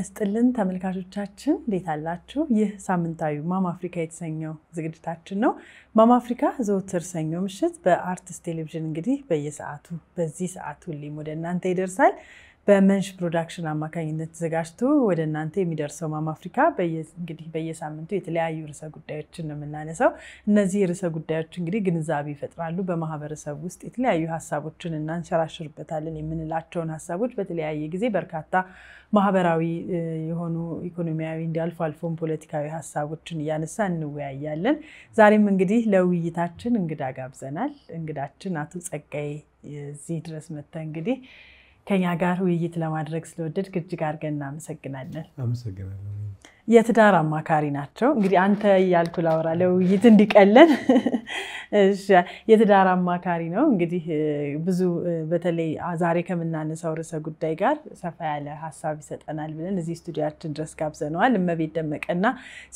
ይስጥልን ተመልካቾቻችን፣ እንዴት አላችሁ? ይህ ሳምንታዊ ማም አፍሪካ የተሰኘው ዝግጅታችን ነው። ማም አፍሪካ ዘወትር ሰኞ ምሽት በአርትስ ቴሌቪዥን እንግዲህ በየሰዓቱ በዚህ ሰዓት ሁሌም ወደ እናንተ ይደርሳል። በመንሽ ፕሮዳክሽን አማካኝነት ተዘጋጅቶ ወደ እናንተ የሚደርሰው ማም አፍሪካ እንግዲህ በየሳምንቱ የተለያዩ ርዕሰ ጉዳዮችን ነው የምናነሳው። እነዚህ ርዕሰ ጉዳዮች እንግዲህ ግንዛቤ ይፈጥራሉ። በማህበረሰብ ውስጥ የተለያዩ ሀሳቦችን እናንሸራሽርበታለን የምንላቸውን ሀሳቦች በተለያየ ጊዜ በርካታ ማህበራዊ የሆኑ ኢኮኖሚያዊ እንዲ አልፎ አልፎም ፖለቲካዊ ሀሳቦችን እያነሳ እንወያያለን። ዛሬም እንግዲህ ለውይይታችን እንግዳ ጋብዘናል። እንግዳችን አቶ ጸጋዬ እዚህ ድረስ መጥተህ እንግዲህ ከኛ ጋር ውይይት ለማድረግ ስለወደድክ እጅግ አድርገን እናመሰግናለን። አመሰግናለሁ። የትዳር አማካሪ ናቸው። እንግዲህ አንተ እያልኩ ላወራ ለውይይት እንዲቀለን የትዳር አማካሪ ነው። እንግዲህ ብዙ በተለይ ዛሬ ከምናነሳው ርዕሰ ጉዳይ ጋር ሰፋ ያለ ሀሳብ ይሰጠናል ብለን እዚህ ስቱዲያችን ድረስ ጋብዘነዋል። እመቤት ደመቀና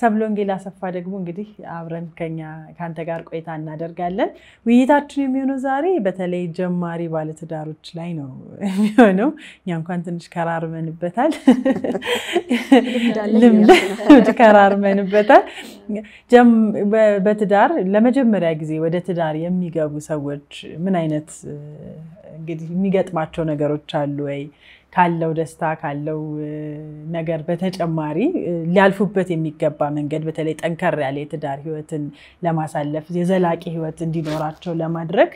ሰብሎንጌል አሰፋ ደግሞ እንግዲህ አብረን ከኛ ከአንተ ጋር ቆይታ እናደርጋለን። ውይይታችን የሚሆነው ዛሬ በተለይ ጀማሪ ባለትዳሮች ላይ ነው የሚሆነው። እኛ እንኳን ትንሽ ከራርመንበታል ልምድ ተከራርመንበታል። በትዳር ለመጀመሪያ ጊዜ ወደ ትዳር የሚገቡ ሰዎች ምን አይነት እንግዲህ የሚገጥማቸው ነገሮች አሉ ወይ? ካለው ደስታ ካለው ነገር በተጨማሪ ሊያልፉበት የሚገባ መንገድ በተለይ ጠንከር ያለ የትዳር ህይወትን ለማሳለፍ የዘላቂ ህይወት እንዲኖራቸው ለማድረግ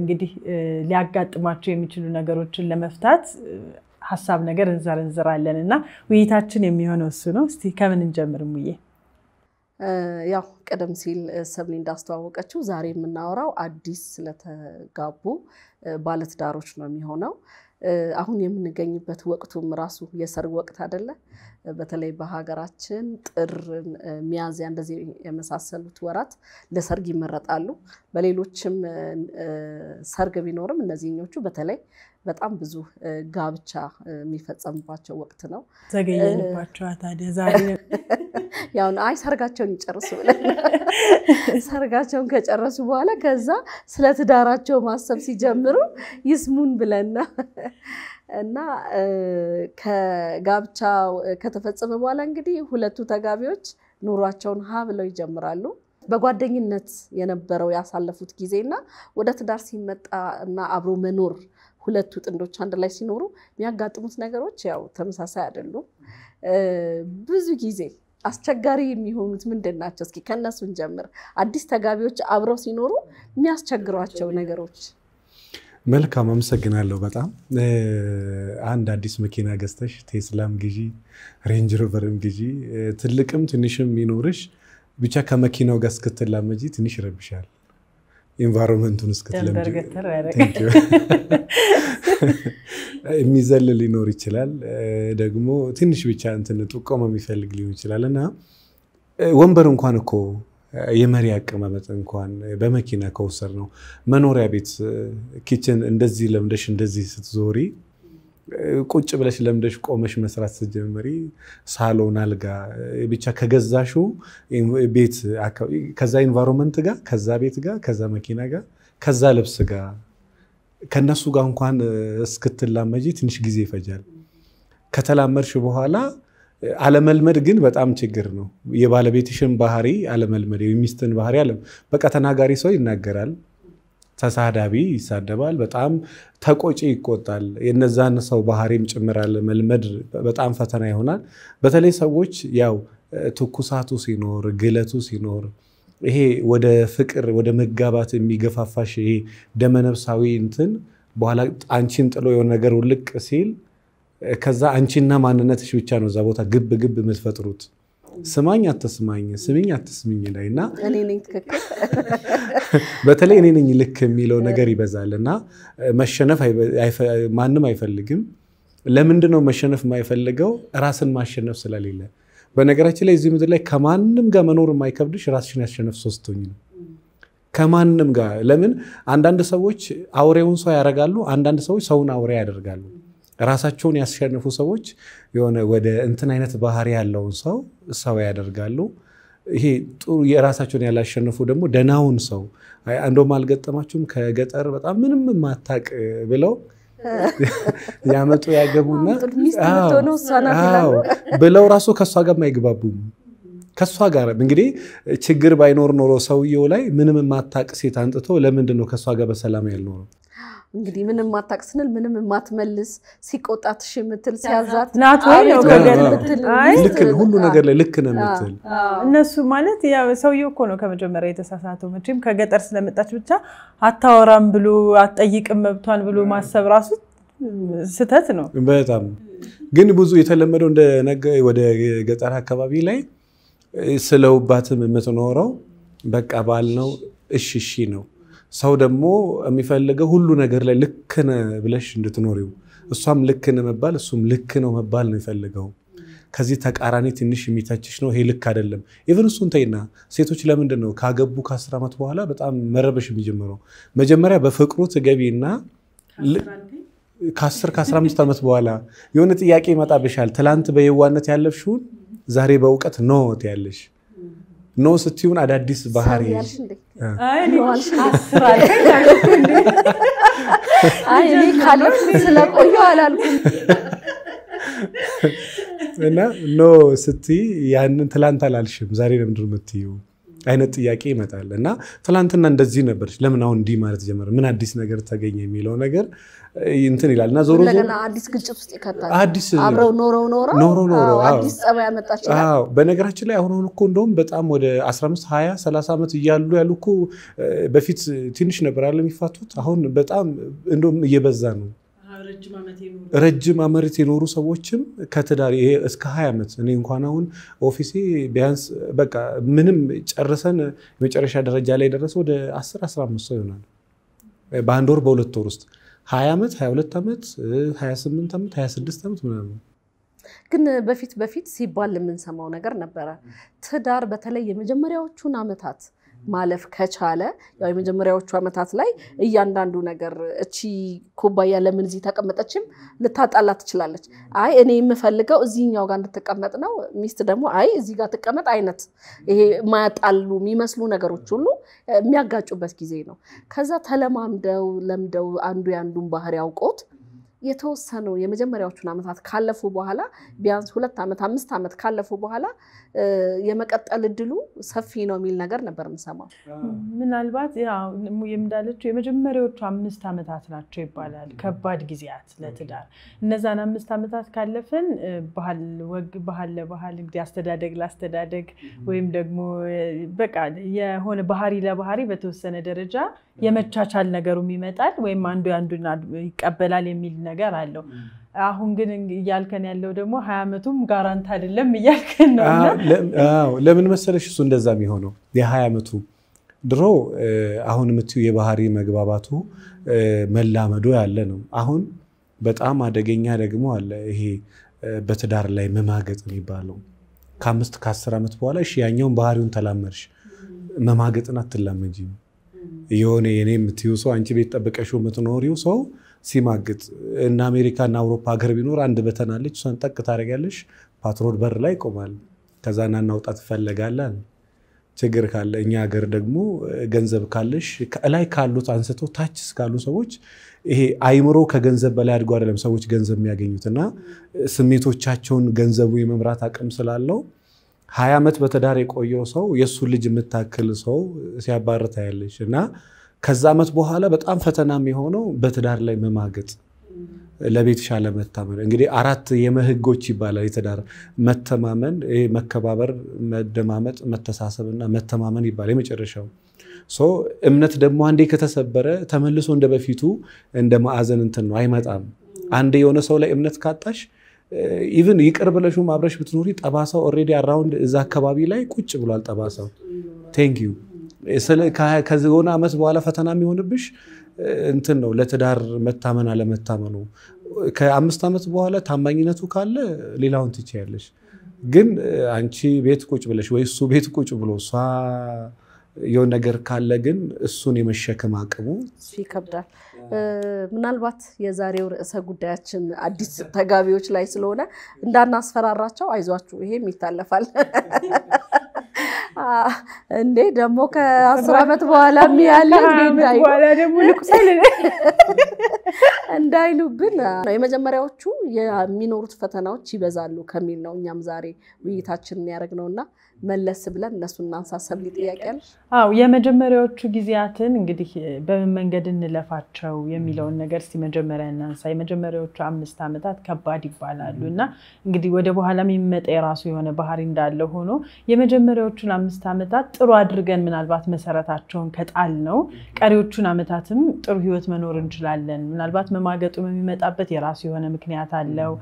እንግዲህ ሊያጋጥማቸው የሚችሉ ነገሮችን ለመፍታት ሀሳብ ነገር እንዘረንዝራለን እና ውይይታችን የሚሆነው እሱ ነው። እስቲ ከምን እንጀምር ሙዬ? ያው ቀደም ሲል ሰብሊ እንዳስተዋወቀችው ዛሬ የምናወራው አዲስ ስለተጋቡ ባለትዳሮች ነው የሚሆነው። አሁን የምንገኝበት ወቅቱም ራሱ የሰርግ ወቅት አይደለ? በተለይ በሀገራችን ጥር፣ ሚያዝያ እንደዚህ የመሳሰሉት ወራት ለሰርግ ይመረጣሉ። በሌሎችም ሰርግ ቢኖርም እነዚህኞቹ በተለይ በጣም ብዙ ጋብቻ የሚፈጸምባቸው ወቅት ነው። ዘገየንባቸዋ ታዲያ ዛሬ ያው አይ ሰርጋቸውን ይጨርሱ ብለን ሰርጋቸውን ከጨረሱ በኋላ ከዛ ስለ ትዳራቸው ማሰብ ሲጀምሩ ይስሙን ብለና እና ከጋብቻ ከተፈጸመ በኋላ እንግዲህ ሁለቱ ተጋቢዎች ኑሯቸውን ሀ ብለው ይጀምራሉ። በጓደኝነት የነበረው ያሳለፉት ጊዜ እና ወደ ትዳር ሲመጣ እና አብሮ መኖር ሁለቱ ጥንዶች አንድ ላይ ሲኖሩ የሚያጋጥሙት ነገሮች ያው ተመሳሳይ አይደሉም። ብዙ ጊዜ አስቸጋሪ የሚሆኑት ምንድን ናቸው? እስኪ ከእነሱን ጀምር። አዲስ ተጋቢዎች አብረው ሲኖሩ የሚያስቸግሯቸው ነገሮች። መልካም አመሰግናለሁ። በጣም አንድ አዲስ መኪና ገዝተሽ ቴስላም ግዢ፣ ሬንጅ ሮቨርም ግዢ፣ ትልቅም ትንሽም ይኖርሽ ብቻ ከመኪናው ጋር እስክትላመጂ ትንሽ ይረብሻል። ኢንቫይሮንመንቱን እስክትለምድ የሚዘል ሊኖር ይችላል። ደግሞ ትንሽ ብቻ እንትን ጥቆማ የሚፈልግ ሊሆን ይችላል እና ወንበር እንኳን እኮ የመሪ አቀማመጥ እንኳን በመኪና ከወሰድ ነው መኖሪያ ቤት ኪችን እንደዚህ ለምደሽ እንደዚህ ስትዞሪ ቁጭ ብለሽ ለምደሽ ቆመሽ መስራት ስትጀምሪ ሳሎን፣ አልጋ ብቻ ከገዛሹ ቤት ከዛ ኢንቫይሮንመንት ጋር ከዛ ቤት ጋር ከዛ መኪና ጋር ከዛ ልብስ ጋር ከእነሱ ጋር እንኳን እስክትላመጂ ትንሽ ጊዜ ይፈጃል። ከተላመድሽ በኋላ አለመልመድ ግን በጣም ችግር ነው። የባለቤትሽን ባህሪ አለመልመድ፣ የሚስትን ባህሪ አለ። በቃ ተናጋሪ ሰው ይናገራል ተሳዳቢ ይሳደባል፣ በጣም ተቆጪ ይቆጣል። የነዛን ሰው ባህሪም ጭምራል። መልመድ በጣም ፈተና ይሆናል። በተለይ ሰዎች ያው ትኩሳቱ ሲኖር፣ ግለቱ ሲኖር ይሄ ወደ ፍቅር ወደ መጋባት የሚገፋፋሽ ይሄ ደመነፍሳዊ እንትን በኋላ አንቺን ጥሎ የሆነ ነገር ውልቅ ሲል ከዛ አንቺና ማንነትሽ ብቻ ነው እዛ ቦታ ግብ ግብ የምትፈጥሩት። ስማኝ አትስማኝ፣ ስሚኝ አትስሚኝ ላይ እና በተለይ እኔ ነኝ ልክ የሚለው ነገር ይበዛል እና መሸነፍ ማንም አይፈልግም። ለምንድን ነው መሸነፍ የማይፈልገው? ራስን ማሸነፍ ስለሌለ። በነገራችን ላይ እዚህ ምድር ላይ ከማንም ጋር መኖር የማይከብድሽ ራስሽን ያሸነፍ ሶስቶኝ ነው ከማንም ጋር ለምን አንዳንድ ሰዎች አውሬውን ሰው ያደርጋሉ፣ አንዳንድ ሰዎች ሰውን አውሬ ያደርጋሉ። ራሳቸውን ያሸነፉ ሰዎች የሆነ ወደ እንትን አይነት ባህሪ ያለውን ሰው ሰው ያደርጋሉ። ይሄ ጥሩ የራሳቸውን ያላሸነፉ ደግሞ ደናውን ሰው እንደውም አልገጠማችሁም? ከገጠር በጣም ምንም የማታቅ ብለው ያመጡ ያገቡና ብለው ራሱ ከእሷ ጋር አይግባቡም። ከእሷ ጋር እንግዲህ ችግር ባይኖር ኖሮ ሰውየው ላይ ምንም የማታቅ ሴት አንጥቶ ለምንድን ነው ከእሷ ጋር በሰላም ያልኖረው? እንግዲህ ምንም ማታቅ ስንል ምንም የማትመልስ ሲቆጣት እሺ የምትል ሲያዛት ሁሉ ነገር ላይ ልክ ነው የምትል እነሱ ማለት ሰውየው እኮ ነው ከመጀመሪያ የተሳሳተው። መቼም ከገጠር ስለመጣች ብቻ አታወራም ብሎ አትጠይቅም መብቷን ብሎ ማሰብ ራሱ ስህተት ነው። በጣም ግን ብዙ የተለመደው እንደ ነገ ወደ ገጠር አካባቢ ላይ ስለውባትም የምትኖረው በቃ ባል ነው እሺ እሺ ነው ሰው ደግሞ የሚፈልገው ሁሉ ነገር ላይ ልክ ነህ ብለሽ እንድትኖሪው እሷም ልክ ነህ መባል እሱም ልክ ነው መባል ነው የሚፈልገው። ከዚህ ተቃራኒ ትንሽ የሚተችሽ ነው ይሄ ልክ አይደለም። ኢቨን እሱን ተይና ሴቶች ለምንድን ነው ካገቡ ከአስር ዓመት በኋላ በጣም መረበሽ የሚጀምረው? መጀመሪያ በፍቅሩ ትገቢና ከአስር ከአስራ አምስት ዓመት በኋላ የሆነ ጥያቄ ይመጣብሻል። ትላንት በየዋነት ያለፍሽውን ዛሬ በእውቀት ኖት ያለሽ ኖ ስትሆን አዳዲስ ባህሪ ስለቆየሁ አላልኩም እና ኖ ስትይ ያንን ትላንት አላልሽም ዛሬ ለምንድን ነው የምትይው አይነት ጥያቄ ይመጣል እና ትላንትና እንደዚህ ነበረች ለምን አሁን እንዲህ ማለት ጀመረ ምን አዲስ ነገር ተገኘ የሚለው ነገር እንትን ይላል እና ዞሮ አዲስ ግጭት ውስጥ ይከታል። አዲስ አብረው ኖረው ኖረው አዲስ ጸባይ በነገራችን ላይ አሁን አሁን እኮ እንደውም በጣም ወደ 15 20 30 ዓመት እያሉ ያሉ እኮ በፊት ትንሽ ነበር ያለ የሚፋቱት። አሁን በጣም እንደውም እየበዛ ነው። ረጅም አመት የኖሩ ሰዎችም ከትዳር ይሄ እስከ ሀያ ዓመት እኔ እንኳን አሁን ኦፊሴ ቢያንስ በቃ ምንም ጨርሰን የመጨረሻ ደረጃ ላይ ደረሰ ወደ 10 15 ሰው ይሆናል በአንድ ወር በሁለት ወር ውስጥ ሀያ ዓመት ሀያ ዓመት ሀያ ዓመት 26 ስድስት ዓመት ምናምን ግን በፊት በፊት ሲባል የምንሰማው ነገር ነበረ። ትዳር በተለይ የመጀመሪያዎቹን ዓመታት ማለፍ ከቻለ ያው የመጀመሪያዎቹ ዓመታት ላይ እያንዳንዱ ነገር እቺ ኩባያ ለምን እዚህ ተቀመጠችም ልታጣላ ትችላለች። አይ እኔ የምፈልገው እዚህኛው ጋር እንድትቀመጥ ነው፣ ሚስት ደግሞ አይ እዚህ ጋር ትቀመጥ አይነት ይሄ ማያጣሉ የሚመስሉ ነገሮች ሁሉ የሚያጋጩበት ጊዜ ነው። ከዛ ተለማምደው ለምደው አንዱ የአንዱን ባህሪ ያውቆት የተወሰኑ የመጀመሪያዎቹን ዓመታት ካለፉ በኋላ ቢያንስ ሁለት ዓመት አምስት ዓመት ካለፉ በኋላ የመቀጠል እድሉ ሰፊ ነው የሚል ነገር ነበር የምሰማው። ምናልባት እንዳለችው የመጀመሪያዎቹ አምስት ዓመታት ናቸው ይባላል ከባድ ጊዜያት ለትዳር። እነዛን አምስት ዓመታት ካለፍን ባህል ወግ፣ ባህል ለባህል እንግዲህ አስተዳደግ ላስተዳደግ ወይም ደግሞ በቃ የሆነ ባህሪ ለባህሪ በተወሰነ ደረጃ የመቻቻል ነገሩም ይመጣል ወይም አንዱ አንዱን ይቀበላል የሚል ነገር አለው። አሁን ግን እያልከን ያለው ደግሞ ሀያ ዓመቱም ጋራንት አይደለም እያልከን ነው። ለምን መሰለሽ እሱ እንደዛ የሚሆነው የሀያ ዓመቱ ድሮ አሁን የምትዩ የባህሪ መግባባቱ መላመዶ ያለ ነው። አሁን በጣም አደገኛ ደግሞ አለ ይሄ በትዳር ላይ መማገጥ የሚባለው ከአምስት ከአስር ዓመት በኋላ እሺ ያኛውን ባህሪውን ተላመድሽ፣ መማገጥን አትላመጂም። የሆነ የኔ የምትዩ ሰው አንቺ ቤት ጠብቀሽው የምትኖሪው ሰው ሲማግጥ እነ አሜሪካ እና አውሮፓ ሀገር ቢኖር አንድ በተናለች እሷን ጠቅ ታደርጊያለሽ። ፓትሮል በር ላይ ይቆማል። ከዛ ና እናውጣ ትፈለጋለን። ችግር ካለ እኛ ሀገር ደግሞ ገንዘብ ካለሽ ላይ ካሉት አንስቶ ታች እስካሉ ሰዎች ይሄ አይምሮ ከገንዘብ በላይ አድጎ አይደለም ሰዎች ገንዘብ የሚያገኙት እና ስሜቶቻቸውን ገንዘቡ የመምራት አቅም ስላለው ሀያ ዓመት በትዳር የቆየው ሰው የእሱን ልጅ የምታክል ሰው ሲያባርታ ያለች እና ከዛ ዓመት በኋላ በጣም ፈተናም የሆነው በትዳር ላይ መማገጥ ለቤትሽ አለመታመን። እንግዲህ አራት የመህጎች ይባላል የትዳር መተማመን፣ መከባበር፣ መደማመጥ፣ መተሳሰብ እና መተማመን ይባላል የመጨረሻው። እምነት ደግሞ አንዴ ከተሰበረ ተመልሶ እንደ በፊቱ እንደ ማዕዘን እንትን ነው አይመጣም። አንዴ የሆነ ሰው ላይ እምነት ካጣሽ ኢቭን ይቅር ብለሹ ማብረሽ ብትኖሪ ጠባሳው ኦልሬዲ አራውንድ እዛ አካባቢ ላይ ቁጭ ብሏል ጠባሳው። ቴንክ ዩ ከሆነ ዓመት በኋላ ፈተና የሚሆንብሽ እንትን ነው ለትዳር መታመን አለመታመኑ። ከአምስት ዓመት በኋላ ታማኝነቱ ካለ ሌላውን ትችያለሽ። ግን አንቺ ቤት ቁጭ ብለሽ ወይ እሱ ቤት ቁጭ ብሎ እሷ የሆነ ነገር ካለ ግን እሱን የመሸከም አቅሙ ይከብዳል። ምናልባት የዛሬው ርዕሰ ጉዳያችን አዲስ ተጋቢዎች ላይ ስለሆነ እንዳናስፈራራቸው፣ አይዟችሁ ይሄም ይታለፋል። እንዴ ደግሞ ከአስር ዓመት በኋላ ያለ እንዳይሉብን የመጀመሪያዎቹ የሚኖሩት ፈተናዎች ይበዛሉ ከሚል ነው እኛም ዛሬ ውይይታችንን ነውና። መለስ ብለን እነሱ እናንሳሰብ ሊጥያቄል አዎ የመጀመሪያዎቹ ጊዜያትን እንግዲህ በምን መንገድ እንለፋቸው የሚለውን ነገር እስቲ መጀመሪያ እናንሳ። የመጀመሪያዎቹ አምስት ዓመታት ከባድ ይባላሉ እና እንግዲህ ወደ በኋላም የሚመጣ የራሱ የሆነ ባህሪ እንዳለ ሆኖ የመጀመሪያዎቹን አምስት ዓመታት ጥሩ አድርገን ምናልባት መሰረታቸውን ከጣል ነው ቀሪዎቹን ዓመታትም ጥሩ ህይወት መኖር እንችላለን። ምናልባት መማገጡም የሚመጣበት የራሱ የሆነ ምክንያት አለው።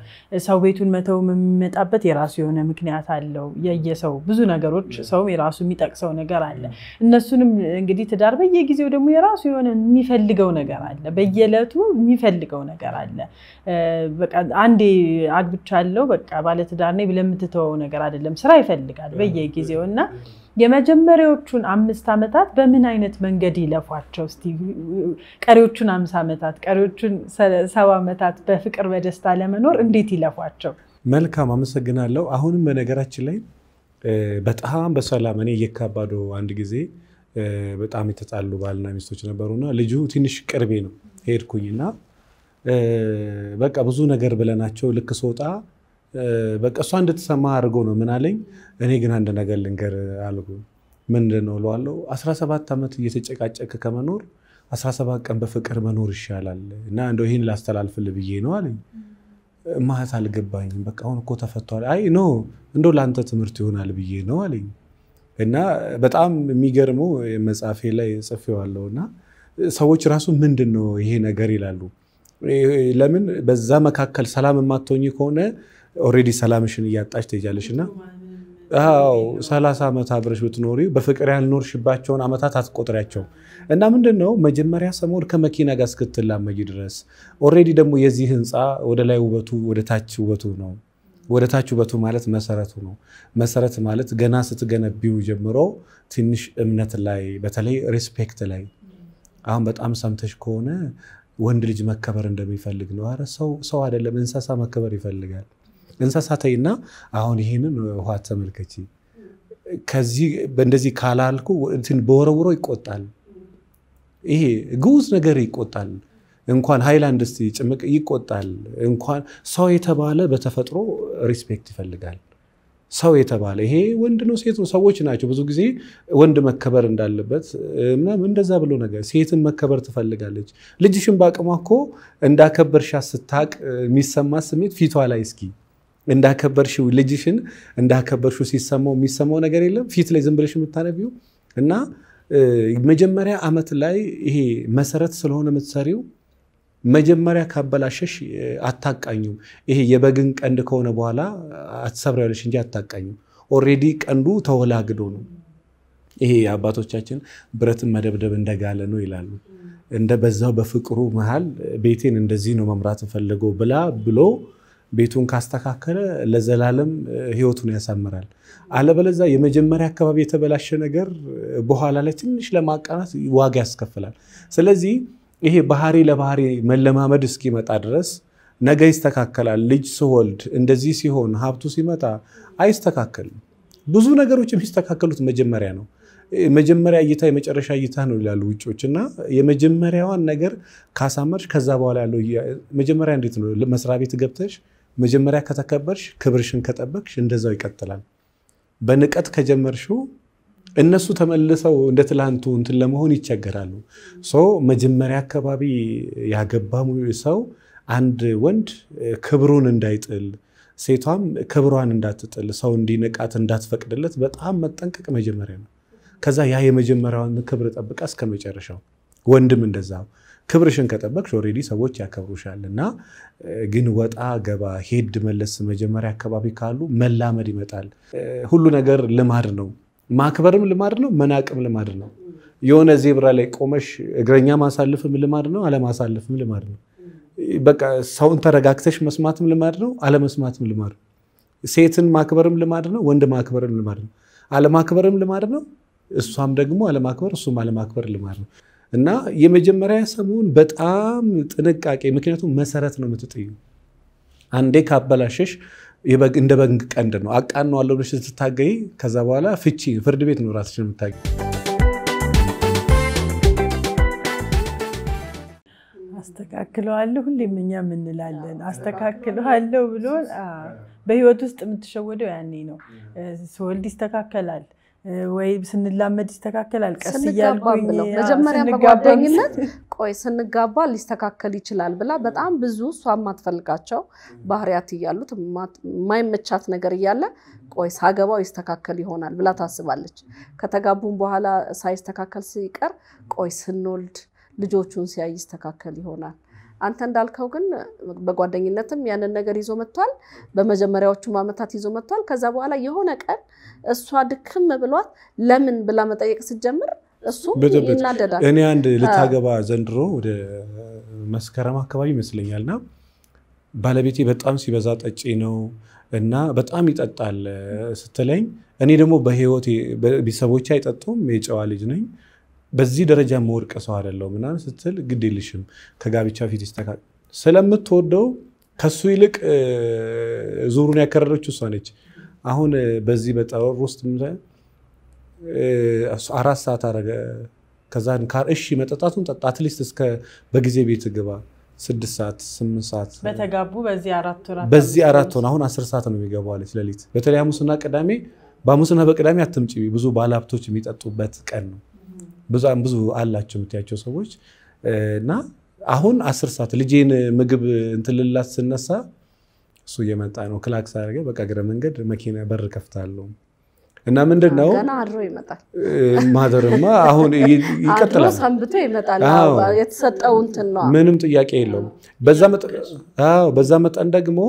ሰው ቤቱን መተውም የሚመጣበት የራሱ የሆነ ምክንያት አለው። የየሰው ብዙ ነገሮች ሰው የራሱ የሚጠቅሰው ነገር አለ። እነሱንም እንግዲህ ትዳር በየጊዜው ደግሞ የራሱ የሆነ የሚፈልገው ነገር አለ። በየዕለቱ የሚፈልገው ነገር አለ። በቃ አንዴ አግብቻለሁ በቃ ባለትዳር ነኝ ብለህ የምትተወው ነገር አይደለም። ስራ ይፈልጋል በየጊዜው እና የመጀመሪያዎቹን አምስት ዓመታት በምን አይነት መንገድ ይለፏቸው እስኪ ቀሪዎቹን አምስት ዓመታት ቀሪዎቹን ሰባ ዓመታት በፍቅር በደስታ ለመኖር እንዴት ይለፏቸው? መልካም አመሰግናለሁ። አሁንም በነገራችን ላይ በጣም በሰላም እኔ እየካባዶ አንድ ጊዜ በጣም የተጣሉ ባልና ሚስቶች ነበሩና ልጁ ትንሽ ቅርቤ ነው። ሄድኩኝና በቃ ብዙ ነገር ብለናቸው ልክ ስወጣ በቃ እሷ እንድትሰማ አድርጎ ነው ምን አለኝ። እኔ ግን አንድ ነገር ልንገር አልኩ። ምንድን ነው እለዋለሁ። 17 ዓመት እየተጨቃጨቅ ከመኖር 17 ቀን በፍቅር መኖር ይሻላል እና እንደው ይህን ላስተላልፍል ብዬ ነው አለኝ። ማህት አልገባኝም። በቃ አሁን እኮ ተፈቷል። አይ ኖ እንደው ለአንተ ትምህርት ይሆናል ብዬ ነው አለኝ እና በጣም የሚገርመው መጽሐፌ ላይ ጽፌዋለሁ እና ሰዎች ራሱ ምንድን ነው ይሄ ነገር ይላሉ። ለምን በዛ መካከል ሰላም የማትሆኝ ከሆነ ኦልሬዲ ሰላምሽን እያጣች ትሄጃለሽ እና አዎ 30 ዓመት አብረሽ ብትኖሪ በፍቅር ያልኖርሽባቸውን ዓመታት አትቆጥሪያቸው እና ምንድን ነው መጀመሪያ ሰሞን ከመኪና ጋር እስክትላመጅ ድረስ ኦልሬዲ ደግሞ የዚህ ህንፃ ወደ ላይ ውበቱ ወደ ታች ውበቱ ነው። ወደ ታች ውበቱ ማለት መሰረቱ ነው። መሰረት ማለት ገና ስትገነቢው ጀምሮ ትንሽ እምነት ላይ በተለይ ሪስፔክት ላይ አሁን በጣም ሰምተሽ ከሆነ ወንድ ልጅ መከበር እንደሚፈልግ ነው። ኧረ ሰው አይደለም እንስሳ መከበር ይፈልጋል። ልንሳሳተይና አሁን ይህንን ውሃ ተመልከች፣ ከዚህ እንደዚህ ካላልኩ እንትን በወረውሮ ይቆጣል። ይሄ ግዑዝ ነገር ይቆጣል። እንኳን ሃይላንድ ስ ጭምቅ ይቆጣል። እንኳን ሰው የተባለ በተፈጥሮ ሪስፔክት ይፈልጋል። ሰው የተባለ ይሄ ወንድ ነው ሴት ነው ሰዎች ናቸው። ብዙ ጊዜ ወንድ መከበር እንዳለበት ምናምን እንደዛ ብሎ ነገር ሴትን መከበር ትፈልጋለች። ልጅሽን በአቅሟ እኮ እንዳከበርሻ ስታቅ የሚሰማ ስሜት ፊቷ ላይ እስኪ እንዳከበርሽው ልጅሽን እንዳከበርሽው ሲሰማው የሚሰማው ነገር የለም ፊት ላይ ዝም ብለሽ የምታነቢው እና መጀመሪያ ዓመት ላይ ይሄ መሰረት ስለሆነ የምትሰሪው መጀመሪያ ካበላሸሽ አታቃኙም። ይሄ የበግን ቀንድ ከሆነ በኋላ ያለሽ እንጂ አታቃኙም። ኦሬዲ ቀንዱ ተወላግዶ ነው። ይሄ አባቶቻችን ብረትን መደብደብ እንደጋለ ነው ይላሉ። እንደ በዛው በፍቅሩ መሃል ቤቴን እንደዚህ ነው መምራት ፈልገው ብላ ብሎ ቤቱን ካስተካከለ ለዘላለም ህይወቱን ያሳምራል። አለበለዛ የመጀመሪያ አካባቢ የተበላሸ ነገር በኋላ ላይ ትንሽ ለማቃናት ዋጋ ያስከፍላል። ስለዚህ ይሄ ባህሪ ለባህሪ መለማመድ እስኪመጣ ድረስ ነገ ይስተካከላል። ልጅ ስወልድ እንደዚህ ሲሆን፣ ሀብቱ ሲመጣ አይስተካከልም። ብዙ ነገሮች የሚስተካከሉት መጀመሪያ ነው። መጀመሪያ እይታ የመጨረሻ እይታ ነው ይላሉ ውጮች። እና የመጀመሪያዋን ነገር ካሳመርሽ ከዛ በኋላ ያለው መጀመሪያ እንዴት ነው መስሪያ ቤት ገብተሽ መጀመሪያ ከተከበርሽ ክብርሽን ከጠበቅሽ እንደዛው ይቀጥላል። በንቀት ከጀመርሽው እነሱ ተመልሰው እንደ ትላንቱ እንትን ለመሆን ይቸገራሉ። መጀመሪያ አካባቢ ያገባ ሰው አንድ ወንድ ክብሩን እንዳይጥል ሴቷም ክብሯን እንዳትጥል ሰው እንዲነቃት እንዳትፈቅድለት በጣም መጠንቀቅ መጀመሪያ ነው። ከዛ ያ የመጀመሪያውን ክብር ጠብቃ እስከ መጨረሻው ወንድም እንደዛ ክብርሽን ከጠበቅሽ ኦልሬዲ ሰዎች ያከብሩሻል። እና ግን ወጣ ገባ ሄድ መለስ መጀመሪያ አካባቢ ካሉ መላመድ ይመጣል። ሁሉ ነገር ልማድ ነው። ማክበርም ልማድ ነው፣ መናቅም ልማድ ነው። የሆነ ዜብራ ላይ ቆመሽ እግረኛ ማሳልፍም ልማድ ነው፣ አለማሳልፍም ልማድ ነው። በቃ ሰውን ተረጋግተሽ መስማትም ልማድ ነው፣ አለመስማትም ልማድ ነው። ሴትን ማክበርም ልማድ ነው፣ ወንድ ማክበርም ልማድ ነው። አለማክበርም ልማድ ነው፣ እሷም ደግሞ አለማክበር፣ እሱም አለማክበር ልማድ ነው። እና የመጀመሪያ ሰሞን በጣም ጥንቃቄ፣ ምክንያቱም መሰረት ነው የምትጥዩ። አንዴ ካበላሸሽ እንደ በግ ቀንድ ነው አቃነዋለሁ ብለሽ ስትታገይ፣ ከዛ በኋላ ፍቺ ፍርድ ቤት ነው ራስሽን የምታገኝ። አስተካክለዋለሁ ሁሌም እኛ የምንላለን አስተካክለዋለሁ ብሎ በህይወት ውስጥ የምትሸወደው ያኔ ነው። ስወልድ ይስተካከላል ወይ ስንላመድ ይስተካከላል። ቀስ እያልኩኝ ቆይ ስንጋባ ሊስተካከል ይችላል ብላ በጣም ብዙ እሷ የማትፈልጋቸው ባህሪያት እያሉት የማይመቻት ነገር እያለ ቆይ ሳገባው ይስተካከል ይሆናል ብላ ታስባለች። ከተጋቡም በኋላ ሳይስተካከል ሲቀር ቆይ ስንወልድ ልጆቹን ሲያይ ይስተካከል ይሆናል አንተ እንዳልከው ግን በጓደኝነትም ያንን ነገር ይዞ መጥቷል። በመጀመሪያዎቹም ዓመታት ይዞ መጥቷል። ከዛ በኋላ የሆነ ቀን እሷ ድክም ብሏት ለምን ብላ መጠየቅ ስትጀምር እሱ ይናደዳል። እኔ አንድ ልታገባ ዘንድሮ ወደ መስከረም አካባቢ ይመስለኛል እና ባለቤቴ በጣም ሲበዛ ጠጪ ነው እና በጣም ይጠጣል ስትለኝ እኔ ደግሞ በህይወት ቤተሰቦቼ አይጠጡም፣ የጨዋ ልጅ ነኝ በዚህ ደረጃ መወድቀ ሰው አይደለው ምናምን ስትል ግድ የለሽም ከጋብቻ ፊት ይስተካከል ስለምትወደው ከሱ ይልቅ ዙሩን ያከረረች እሷ ነች። አሁን በዚህ በጠወር ውስጥ አራት ሰዓት አረገ። ከዛን ካር እሺ መጠጣቱን ጠጣ፣ አትሊስት እስከ በጊዜ ቤት ግባ። ስድስት ሰዓት ስምንት ሰዓት በተጋቡ በዚህ አራት ሆነ። አሁን አስር ሰዓት ነው የሚገባው አለች ሌሊት። በተለይ ሐሙስና ቅዳሜ በሐሙስና በቅዳሜ አትምጪ፣ ብዙ ባለሀብቶች የሚጠጡበት ቀን ነው። ብዙም ብዙ አላቸው የምትያቸው ሰዎች እና አሁን አስር ሰዓት ልጄን ምግብ እንትልላት ስነሳ እሱ እየመጣ ነው። ክላክስ አድርገህ በቃ እግረ መንገድ መኪና በር ከፍታለሁ እና ምንድን ነው ማደርማ አሁን ይቀጥላል። ሰንብቶ ይመጣል። የተሰጠው እንትን ነው፣ ምንም ጥያቄ የለውም። በዛ መጠን ደግሞ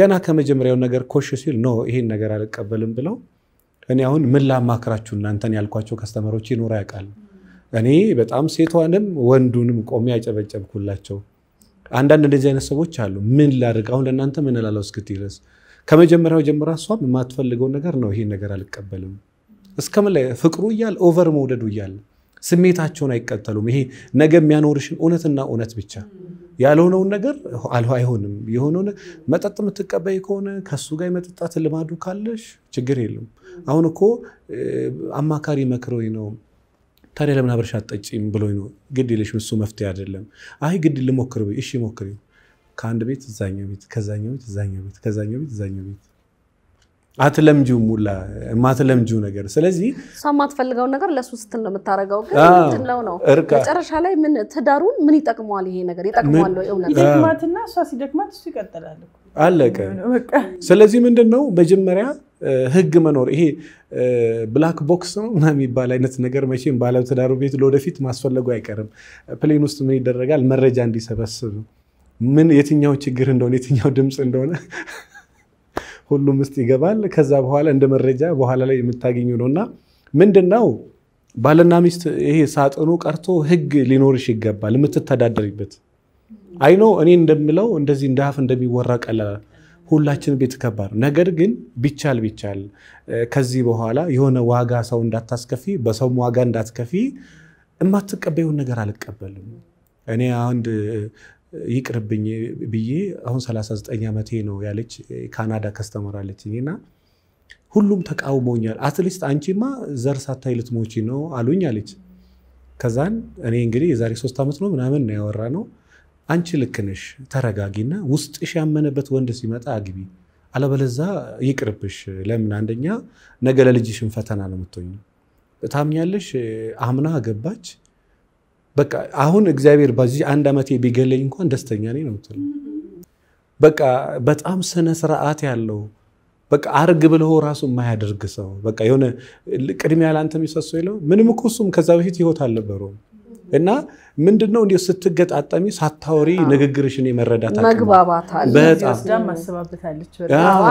ገና ከመጀመሪያው ነገር ኮሽ ሲል ኖ ይሄን ነገር አልቀበልም ብለው እኔ አሁን ምን ላማክራችሁ እናንተን ያልኳቸው ከስተመሮች ይኖረ ያውቃል እኔ በጣም ሴቷንም ወንዱንም ቆሜ ያጨበጨብኩላቸው። አንዳንድ እንደዚህ አይነት ሰዎች አሉ። ምን ላድርግ አሁን ለእናንተ ምን እላለሁ ድረስ ከመጀመሪያው ጀምራ እሷም የማትፈልገው ነገር ነው። ይሄን ነገር አልቀበልም እስከምን ላይ ፍቅሩ እያለ ኦቨር መውደዱ እያለ ስሜታቸውን አይቀጠሉም። ይሄ ነገ የሚያኖርሽን እውነትና እውነት ብቻ ያልሆነውን ነገር አይሆንም። የሆነውን መጠጥ የምትቀበይ ከሆነ ከሱ ጋር የመጠጣት ልማዱ ካለሽ ችግር የለም። አሁን እኮ አማካሪ መክሮኝ ነው ታዲያ ለምን ሀበሻ አትጠጪም ብሎኝ ነው። ግድ የለሽም እሱ መፍትሄ አይደለም። አይ ግድ ልሞክር በይ። እሺ ሞክር። ከአንድ ቤት እዛኛው ቤት፣ ከዛኛው ቤት እዛኛው ቤት፣ ከዛኛው ቤት እዛኛው ቤት አትለምጂው ሙላ ማትለምጂው ነገር ስለዚህ እሷ የማትፈልገው ነገር ለሱ ስትል ነው የምታደርገው። ግን ነው መጨረሻ ላይ ምን ትዳሩን ምን ይጠቅመዋል? ይሄ ነገር ይጠቅመዋል ወይ? ይደክማትና እሷ ሲደክማት እሱ ይቀጥላል። አለቀ። ስለዚህ ምንድን ነው መጀመሪያ ህግ መኖር ይሄ ብላክ ቦክስ ነው የሚባል አይነት ነገር መቼም ባለትዳሩ ቤት ለወደፊት ማስፈለጉ አይቀርም። ፕሌን ውስጥ ምን ይደረጋል? መረጃ እንዲሰበስብ ምን የትኛው ችግር እንደሆነ የትኛው ድምፅ እንደሆነ ሁሉም ውስጥ ይገባል። ከዛ በኋላ እንደ መረጃ በኋላ ላይ የምታገኙ ነው እና ምንድን ነው ባልና ሚስት ይሄ ሳጥኑ ቀርቶ ህግ ሊኖርሽ ይገባል የምትተዳደሪበት አይኖ እኔ እንደምለው እንደዚህ እንደ አፍ እንደሚወራ ቀላል ሁላችን ቤት ከባድ ነገር ግን ቢቻል ቢቻል ከዚህ በኋላ የሆነ ዋጋ ሰው እንዳታስከፊ በሰውም ዋጋ እንዳትከፊ የማትቀበዩን ነገር አልቀበልም። እኔ አንድ ይቅርብኝ ብዬ አሁን 39 ዓመቴ ነው ያለች ካናዳ ከስተመር አለችኝ እና ሁሉም ተቃውሞኛል። አትሊስት አንቺማ ዘር ሳታይ ልትሞቺ ነው አሉኝ አለች። ከዛን እኔ እንግዲህ የዛሬ ሶስት ዓመት ነው ምናምን ያወራ ነው አንቺ ልክ ነሽ፣ ተረጋጊና ውስጥሽ ያመነበት ወንድ ሲመጣ አግቢ፣ አለበለዛ ይቅርብሽ። ለምን አንደኛ ነገ ለልጅሽን ፈተና ነው የምትሆኝ። ታምኛለሽ። አምና ገባች። በቃ አሁን እግዚአብሔር በዚህ አንድ ዓመቴ ቢገለኝ እንኳን ደስተኛ ነኝ ነው የምትለው። በቃ በጣም ስነ ስርዓት ያለው በቃ አርግ ብለው ራሱ የማያደርግ ሰው በቃ የሆነ ቅድሚያ ለአንተ የሚሰሱ የለው ምንም እኮ እሱም ከዛ በፊት ህይወት አልነበረውም እና ምንድን ነው እንዲ ስትገጣጠሚ ሳታወሪ ንግግርሽን የመረዳት መግባባት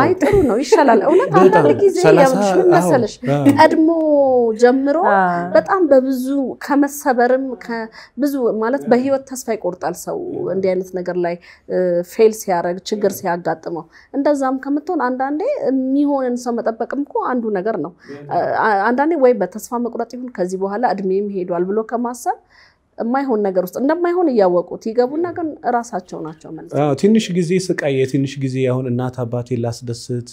አይ ጥሩ ነው ይሻላል። እውነት አንዳንድ ጊዜ ምን መሰለሽ ቀድሞ ጀምሮ በጣም በብዙ ከመሰበርም ብዙ ማለት በህይወት ተስፋ ይቆርጣል ሰው እንዲህ አይነት ነገር ላይ ፌል ሲያደርግ ችግር ሲያጋጥመው። እንደዛም ከምትሆን አንዳንዴ የሚሆንን ሰው መጠበቅም እኮ አንዱ ነገር ነው። አንዳንዴ ወይ በተስፋ መቁረጥ ይሁን ከዚህ በኋላ እድሜም ሄዷል ብሎ ከማሰብ የማይሆን ነገር ውስጥ እንደማይሆን እያወቁት ይገቡና ግን እራሳቸው ናቸው መልስ ትንሽ ጊዜ ስቃይ የትንሽ ጊዜ አሁን እናት አባቴ ላስደስት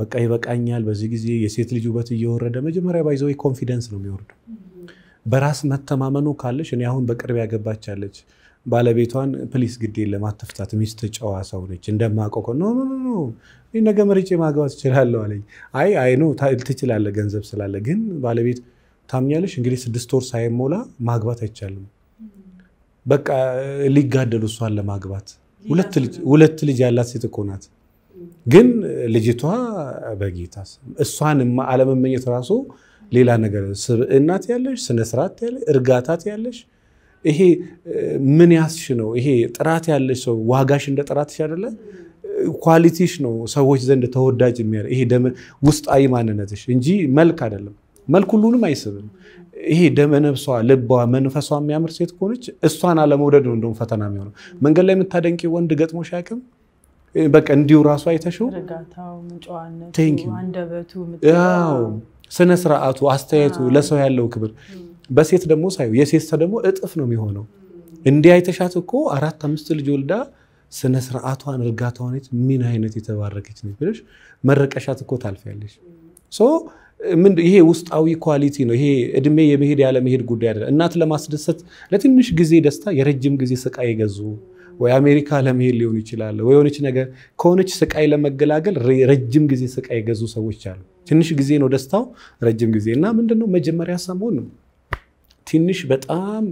በቃ ይበቃኛል። በዚህ ጊዜ የሴት ልጅ ውበት እየወረደ መጀመሪያ ባይዘው ኮንፊደንስ ነው የሚወርደው። በራስ መተማመኑ ካለች እኔ አሁን በቅርብ ያገባች አለች ባለቤቷን ፕሊስ ግዴ የለም አትፍታት፣ ሚስት ጨዋ ሰው ነች እንደማቆቆ ኖ ኖ ኖ ነገ መርጬ ማግባት እችላለሁ አለኝ። አይ አይ ኖ ትችላለህ፣ ገንዘብ ስላለ ግን ባለቤት ታምኛለሽ። እንግዲህ ስድስት ወር ሳይሞላ ማግባት አይቻልም በቃ ሊጋደሉ እሷን ለማግባት ሁለት ልጅ ያላት ሴት እኮ ናት። ግን ልጅቷ በጌታ እሷን አለመመኘት ራሱ ሌላ ነገር ስብዕናት ያለሽ ስነስርዓት ያለሽ እርጋታት ያለሽ ይሄ ምን ያስሽ ነው? ይሄ ጥራት ያለሽ ሰው ዋጋሽ እንደ ጥራትሽ አይደለ? ኳሊቲሽ ነው ሰዎች ዘንድ ተወዳጅ የሚያ ይሄ ውስጣዊ ማንነትሽ እንጂ መልክ አይደለም። መልክ ሁሉንም አይስብም። ይሄ ደመነብሷ ልቧ መንፈሷ የሚያምር ሴት ከሆነች እሷን አለመውደድ ነው እንደውም ፈተና የሚሆነው። መንገድ ላይ የምታደንቂ ወንድ ገጥሞ ሻቅም በቃ እንዲሁ ራሱ አይተሽው ስነ ስርዓቱ፣ አስተያየቱ፣ ለሰው ያለው ክብር በሴት ደግሞ ሳይ የሴት ደግሞ እጥፍ ነው የሚሆነው። እንዲህ አይተሻት እኮ አራት አምስት ልጅ ወልዳ ስነ ስርዓቷን እርጋታዋን ምን አይነት የተባረከች ነው ብለሽ መረቀሻት እኮ ታልፊያለሽ። ይሄ ውስጣዊ ኳሊቲ ነው። ይሄ እድሜ የመሄድ ያለመሄድ ጉዳይ አይደለም። እናት ለማስደሰት ለትንሽ ጊዜ ደስታ የረጅም ጊዜ ስቃይ የገዙ ወይ አሜሪካ ለመሄድ ሊሆን ይችላል፣ ወይ የሆነች ነገር ከሆነች ስቃይ ለመገላገል ረጅም ጊዜ ስቃይ የገዙ ሰዎች አሉ። ትንሽ ጊዜ ነው ደስታው፣ ረጅም ጊዜ እና ምንድነው መጀመሪያ ሰሞን ትንሽ በጣም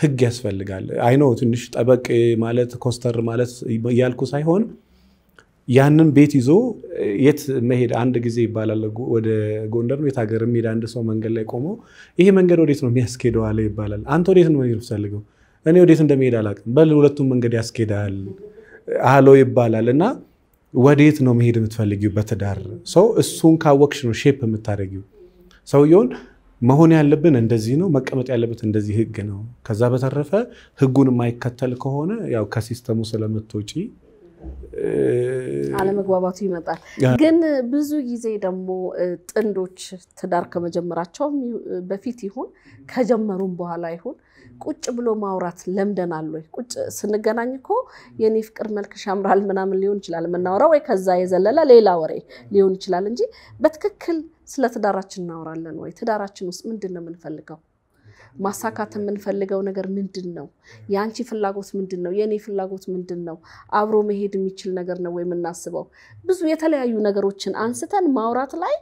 ህግ ያስፈልጋል። አይኖ ትንሽ ጠበቅ ማለት ኮስተር ማለት እያልኩ ሳይሆን ያንን ቤት ይዞ የት መሄድ አንድ ጊዜ ይባላል ወደ ጎንደር ነው የት ሀገር የሚሄድ አንድ ሰው መንገድ ላይ ቆሞ ይሄ መንገድ ወዴት ነው የሚያስኬደው አለ ይባላል። አንተ ወዴት ነው መሄድ ፈልገው እኔ ወዴት እንደሚሄድ አላውቅም። በል ሁለቱም መንገድ ያስኬዳል አለው ይባላል። እና ወዴት ነው መሄድ የምትፈልጊው በትዳር ሰው እሱን ካወቅሽ ነው ሼፕ የምታደርጊው ሰውየውን መሆን ያለብን እንደዚህ ነው፣ መቀመጥ ያለበት እንደዚህ ህግ ነው። ከዛ በተረፈ ህጉን የማይከተል ከሆነ ያው ከሲስተሙ ስለምትወጪ አለመግባባቱ ይመጣል። ግን ብዙ ጊዜ ደግሞ ጥንዶች ትዳር ከመጀመራቸው በፊት ይሁን ከጀመሩም በኋላ ይሁን ቁጭ ብሎ ማውራት ለምደናል ወይ? ቁጭ ስንገናኝ እኮ የኔ ፍቅር መልክሽ ያምራል ምናምን ሊሆን ይችላል የምናወራው፣ ወይ ከዛ የዘለለ ሌላ ወሬ ሊሆን ይችላል እንጂ በትክክል ስለ ትዳራችን እናወራለን ወይ? ትዳራችን ውስጥ ምንድን ነው የምንፈልገው? ማሳካት የምንፈልገው ነገር ምንድን ነው? የአንቺ ፍላጎት ምንድን ነው? የእኔ ፍላጎት ምንድን ነው? አብሮ መሄድ የሚችል ነገር ነው ወይ የምናስበው? ብዙ የተለያዩ ነገሮችን አንስተን ማውራት ላይ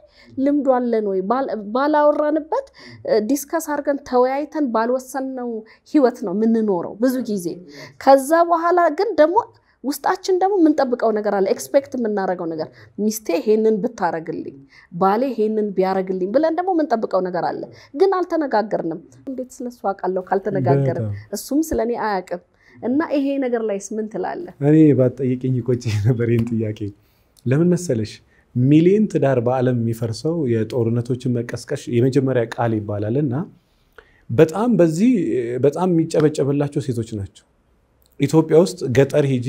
ልምዱ አለን ወይ? ባላወራንበት ዲስከስ አድርገን ተወያይተን ባልወሰንነው ህይወት ነው የምንኖረው ብዙ ጊዜ። ከዛ በኋላ ግን ደግሞ ውስጣችን ደግሞ የምንጠብቀው ነገር አለ፣ ኤክስፔክት የምናደርገው ነገር ሚስቴ ይሄንን ብታረግልኝ፣ ባሌ ይሄንን ቢያረግልኝ ብለን ደግሞ የምንጠብቀው ነገር አለ። ግን አልተነጋገርንም። እንዴት ስለሱ አውቃለሁ ካልተነጋገርን፣ እሱም ስለኔ አያውቅም። እና ይሄ ነገር ላይስ ምን ትላለህ? እኔ ባትጠይቅኝ ቆጭ ነበር ይህን ጥያቄ ለምን መሰለሽ ሚሊዮን ትዳር በዓለም የሚፈርሰው የጦርነቶችን መቀስቀሽ የመጀመሪያ ቃል ይባላል እና በጣም በዚህ በጣም የሚጨበጨበላቸው ሴቶች ናቸው። ኢትዮጵያ ውስጥ ገጠር ሂጂ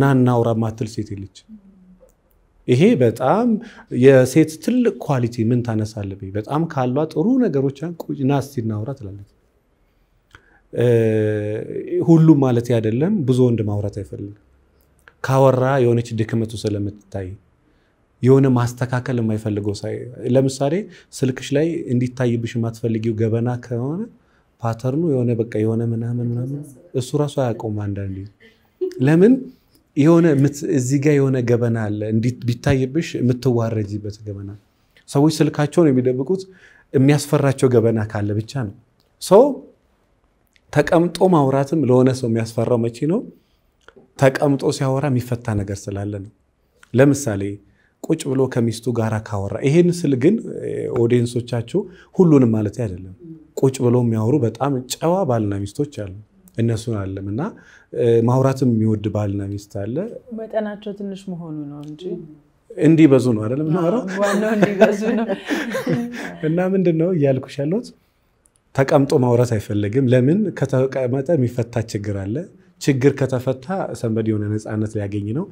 ና እናውራ ማትል ሴት የለች። ይሄ በጣም የሴት ትልቅ ኳሊቲ ምን ታነሳለ? በጣም ካሏ ጥሩ ነገሮች ና እስቲ እናውራ ትላለች። ሁሉም ማለት አይደለም። ብዙ ወንድ ማውራት አይፈልግም። ካወራ የሆነች ድክመቱ ስለምትታይ የሆነ ማስተካከል የማይፈልገው ለምሳሌ ስልክሽ ላይ እንዲታይብሽ የማትፈልጊው ገበና ከሆነ ፓተርኑ የሆነ በቃ የሆነ ምናምን ምናምን እሱ ራሱ አያውቀውም። አንዳንዴ ለምን የሆነ እዚህ ጋር የሆነ ገበና አለ፣ ቢታይብሽ የምትዋረጅበት ገበና። ሰዎች ስልካቸውን የሚደብቁት የሚያስፈራቸው ገበና ካለ ብቻ ነው። ሰው ተቀምጦ ማውራትም ለሆነ ሰው የሚያስፈራው መቼ ነው? ተቀምጦ ሲያወራ የሚፈታ ነገር ስላለ ነው። ለምሳሌ ቁጭ ብሎ ከሚስቱ ጋር ካወራ፣ ይሄን ስል ግን ኦዲየንሶቻችሁ ሁሉንም ማለት አይደለም ቁጭ ብሎ የሚያወሩ በጣም ጨዋ ባልና ሚስቶች አሉ። እነሱን አለም እና ማውራትም የሚወድ ባልና ሚስት አለ። መጠናቸው ትንሽ መሆኑ ነው እንጂ እንዲህ በዙ ነው አይደለም እና ምንድን ነው እያልኩሽ ያለሁት ተቀምጦ ማውራት አይፈለግም። ለምን ከተቀመጠ የሚፈታ ችግር አለ። ችግር ከተፈታ ሰንበድ የሆነ ነፃነት ሊያገኝ ነው።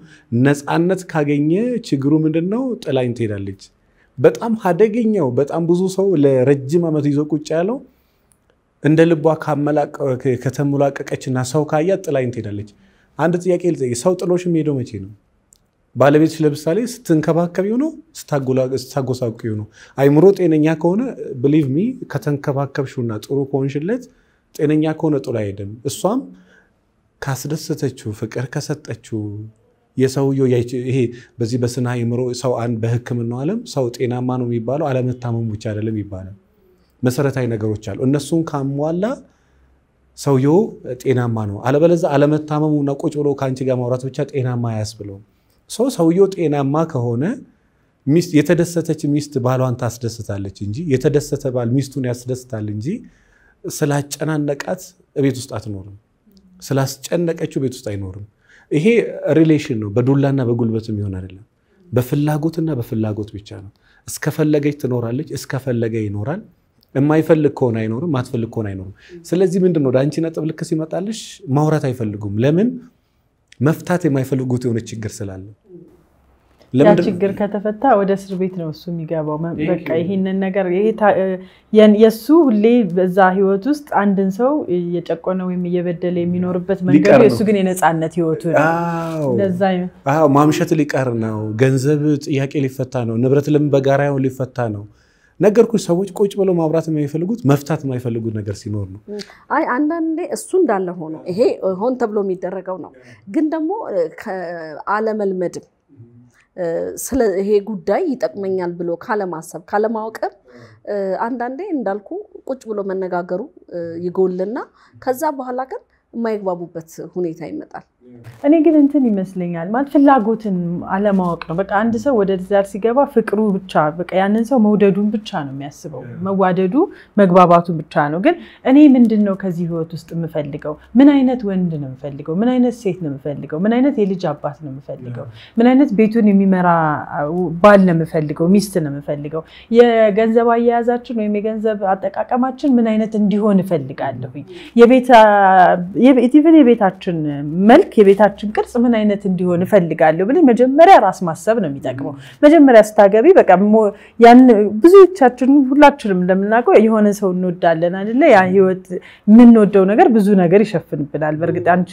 ነፃነት ካገኘ ችግሩ ምንድን ነው? ጥላኝ ትሄዳለች። በጣም አደገኛው በጣም ብዙ ሰው ለረጅም ዓመት ይዞ ቁጭ ያለው እንደ ልቧ ከተመላቀቀችና ሰው ካያት ጥላይን ትሄዳለች። አንድ ጥያቄ ልጠይቅ፣ ሰው ጥሎሽ የሚሄደው መቼ ነው? ባለቤትሽ ለምሳሌ ስትንከባከቢው ነው ስታጎሳቂው ነው? አይምሮ ጤነኛ ከሆነ ብሊቭ ሚ ከተንከባከብሽውና ጥሩ ከሆንሽለት ጤነኛ ከሆነ ጥሎ አይሄድም። እሷም ካስደሰተችው ፍቅር ከሰጠችው የሰውየው ይሄ በዚህ በስነ አይምሮ ሰው አንድ በሕክምናው ዓለም ሰው ጤናማ ነው የሚባለው አለመታመሙ ብቻ አይደለም ይባላል። መሰረታዊ ነገሮች አሉ። እነሱን ካሟላ ሰውየው ጤናማ ነው። አለበለዚያ አለመታመሙና ቁጭ ብሎ ከአንቺ ጋር ማውራት ብቻ ጤናማ አያስብለውም። ሰው ሰውየው ጤናማ ከሆነ የተደሰተች ሚስት ባሏን ታስደስታለች እንጂ የተደሰተ ባል ሚስቱን ያስደስታል እንጂ ስላጨናነቃት ቤት ውስጥ አትኖርም። ስላስጨነቀችው ቤት ውስጥ አይኖርም። ይሄ ሪሌሽን ነው። በዱላና በጉልበት የሚሆን አይደለም። በፍላጎትና በፍላጎት ብቻ ነው። እስከፈለገች ትኖራለች፣ እስከፈለገ ይኖራል። የማይፈልግ ከሆነ አይኖርም፣ ማትፈልግ ከሆነ አይኖርም። ስለዚህ ምንድን ነው ወደ አንቺ ነጥብ ልክ ሲመጣልሽ ማውራት አይፈልጉም። ለምን መፍታት የማይፈልጉት የሆነ ችግር ስላለ ችግር ከተፈታ ወደ እስር ቤት ነው እሱ የሚገባው። በቃ ይህንን ነገር የእሱ ሁሌ በዛ ህይወት ውስጥ አንድን ሰው እየጨቆነ ወይም እየበደለ የሚኖርበት መንገዱ የእሱ ግን የነፃነት ህይወቱ ነው። ማምሸት ሊቀር ነው። ገንዘብ ጥያቄ ሊፈታ ነው። ንብረት ለምን በጋራ ሊፈታ ነው። ነገርኩሽ። ሰዎች ቁጭ ብለው ማብራት የማይፈልጉት መፍታት የማይፈልጉት ነገር ሲኖር ነው። አይ አንዳንዴ እሱ እንዳለ ሆኖ ይሄ ሆን ተብሎ የሚደረገው ነው። ግን ደግሞ አለመልመድም ስለ ይሄ ጉዳይ ይጠቅመኛል ብሎ ካለማሰብ ካለማወቅም አንዳንዴ እንዳልኩ ቁጭ ብሎ መነጋገሩ ይጎልና ከዛ በኋላ ግን የማይግባቡበት ሁኔታ ይመጣል። እኔ ግን እንትን ይመስለኛል ማለት ፍላጎትን አለማወቅ ነው። በቃ አንድ ሰው ወደ ትዳር ሲገባ ፍቅሩ ብቻ በቃ ያንን ሰው መውደዱን ብቻ ነው የሚያስበው፣ መዋደዱ መግባባቱን ብቻ ነው። ግን እኔ ምንድን ነው ከዚህ ህይወት ውስጥ የምፈልገው? ምን አይነት ወንድ ነው የምፈልገው? ምን አይነት ሴት ነው የምፈልገው? ምን አይነት የልጅ አባት ነው የምፈልገው? ምን አይነት ቤቱን የሚመራ ባል ነው የምፈልገው? ሚስት ነው የምፈልገው? የገንዘብ አያያዛችን ወይም የገንዘብ አጠቃቀማችን ምን አይነት እንዲሆን እፈልጋለሁኝ? የቤታችን መልክ የቤታችን ቅርጽ ምን አይነት እንዲሆን እፈልጋለሁ ብለን መጀመሪያ ራስ ማሰብ ነው የሚጠቅመው። መጀመሪያ ስታገቢ በቃ ያን ብዙዎቻችን ሁላችንም እንደምናውቀው የሆነ ሰው እንወዳለን አይደለ? ያ ህይወት የምንወደው ነገር ብዙ ነገር ይሸፍንብናል። በእርግጥ አንቺ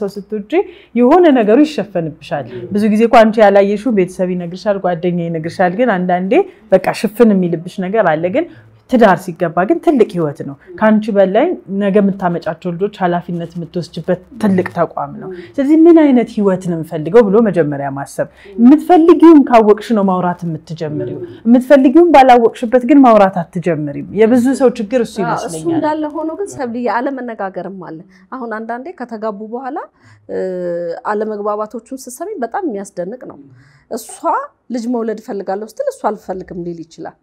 ሰው ስትወጪ የሆነ ነገሩ ይሸፈንብሻል። ብዙ ጊዜ እኮ አንቺ ያላየሽው ቤተሰብ ይነግርሻል፣ ጓደኛ ይነግርሻል። ግን አንዳንዴ በቃ ሽፍን የሚልብሽ ነገር አለ ግን ትዳር ሲገባ ግን ትልቅ ህይወት ነው። ከአንቺ በላይ ነገ የምታመጫቸው ልጆች ኃላፊነት የምትወስጅበት ትልቅ ተቋም ነው። ስለዚህ ምን አይነት ህይወት ነው የምፈልገው ብሎ መጀመሪያ ማሰብ። የምትፈልጊውም ካወቅሽ ነው ማውራት የምትጀምሪው። የምትፈልጊውም ባላወቅሽበት ግን ማውራት አትጀምሪም። የብዙ ሰው ችግር እሱ ይመስለኛል። እሱ እንዳለ ሆኖ ግን ሰብልዬ አለመነጋገርም አለ። አሁን አንዳንዴ ከተጋቡ በኋላ አለመግባባቶቹን ስትሰሚ በጣም የሚያስደንቅ ነው። እሷ ልጅ መውለድ እፈልጋለሁ ስትል እሱ አልፈልግም ሊል ይችላል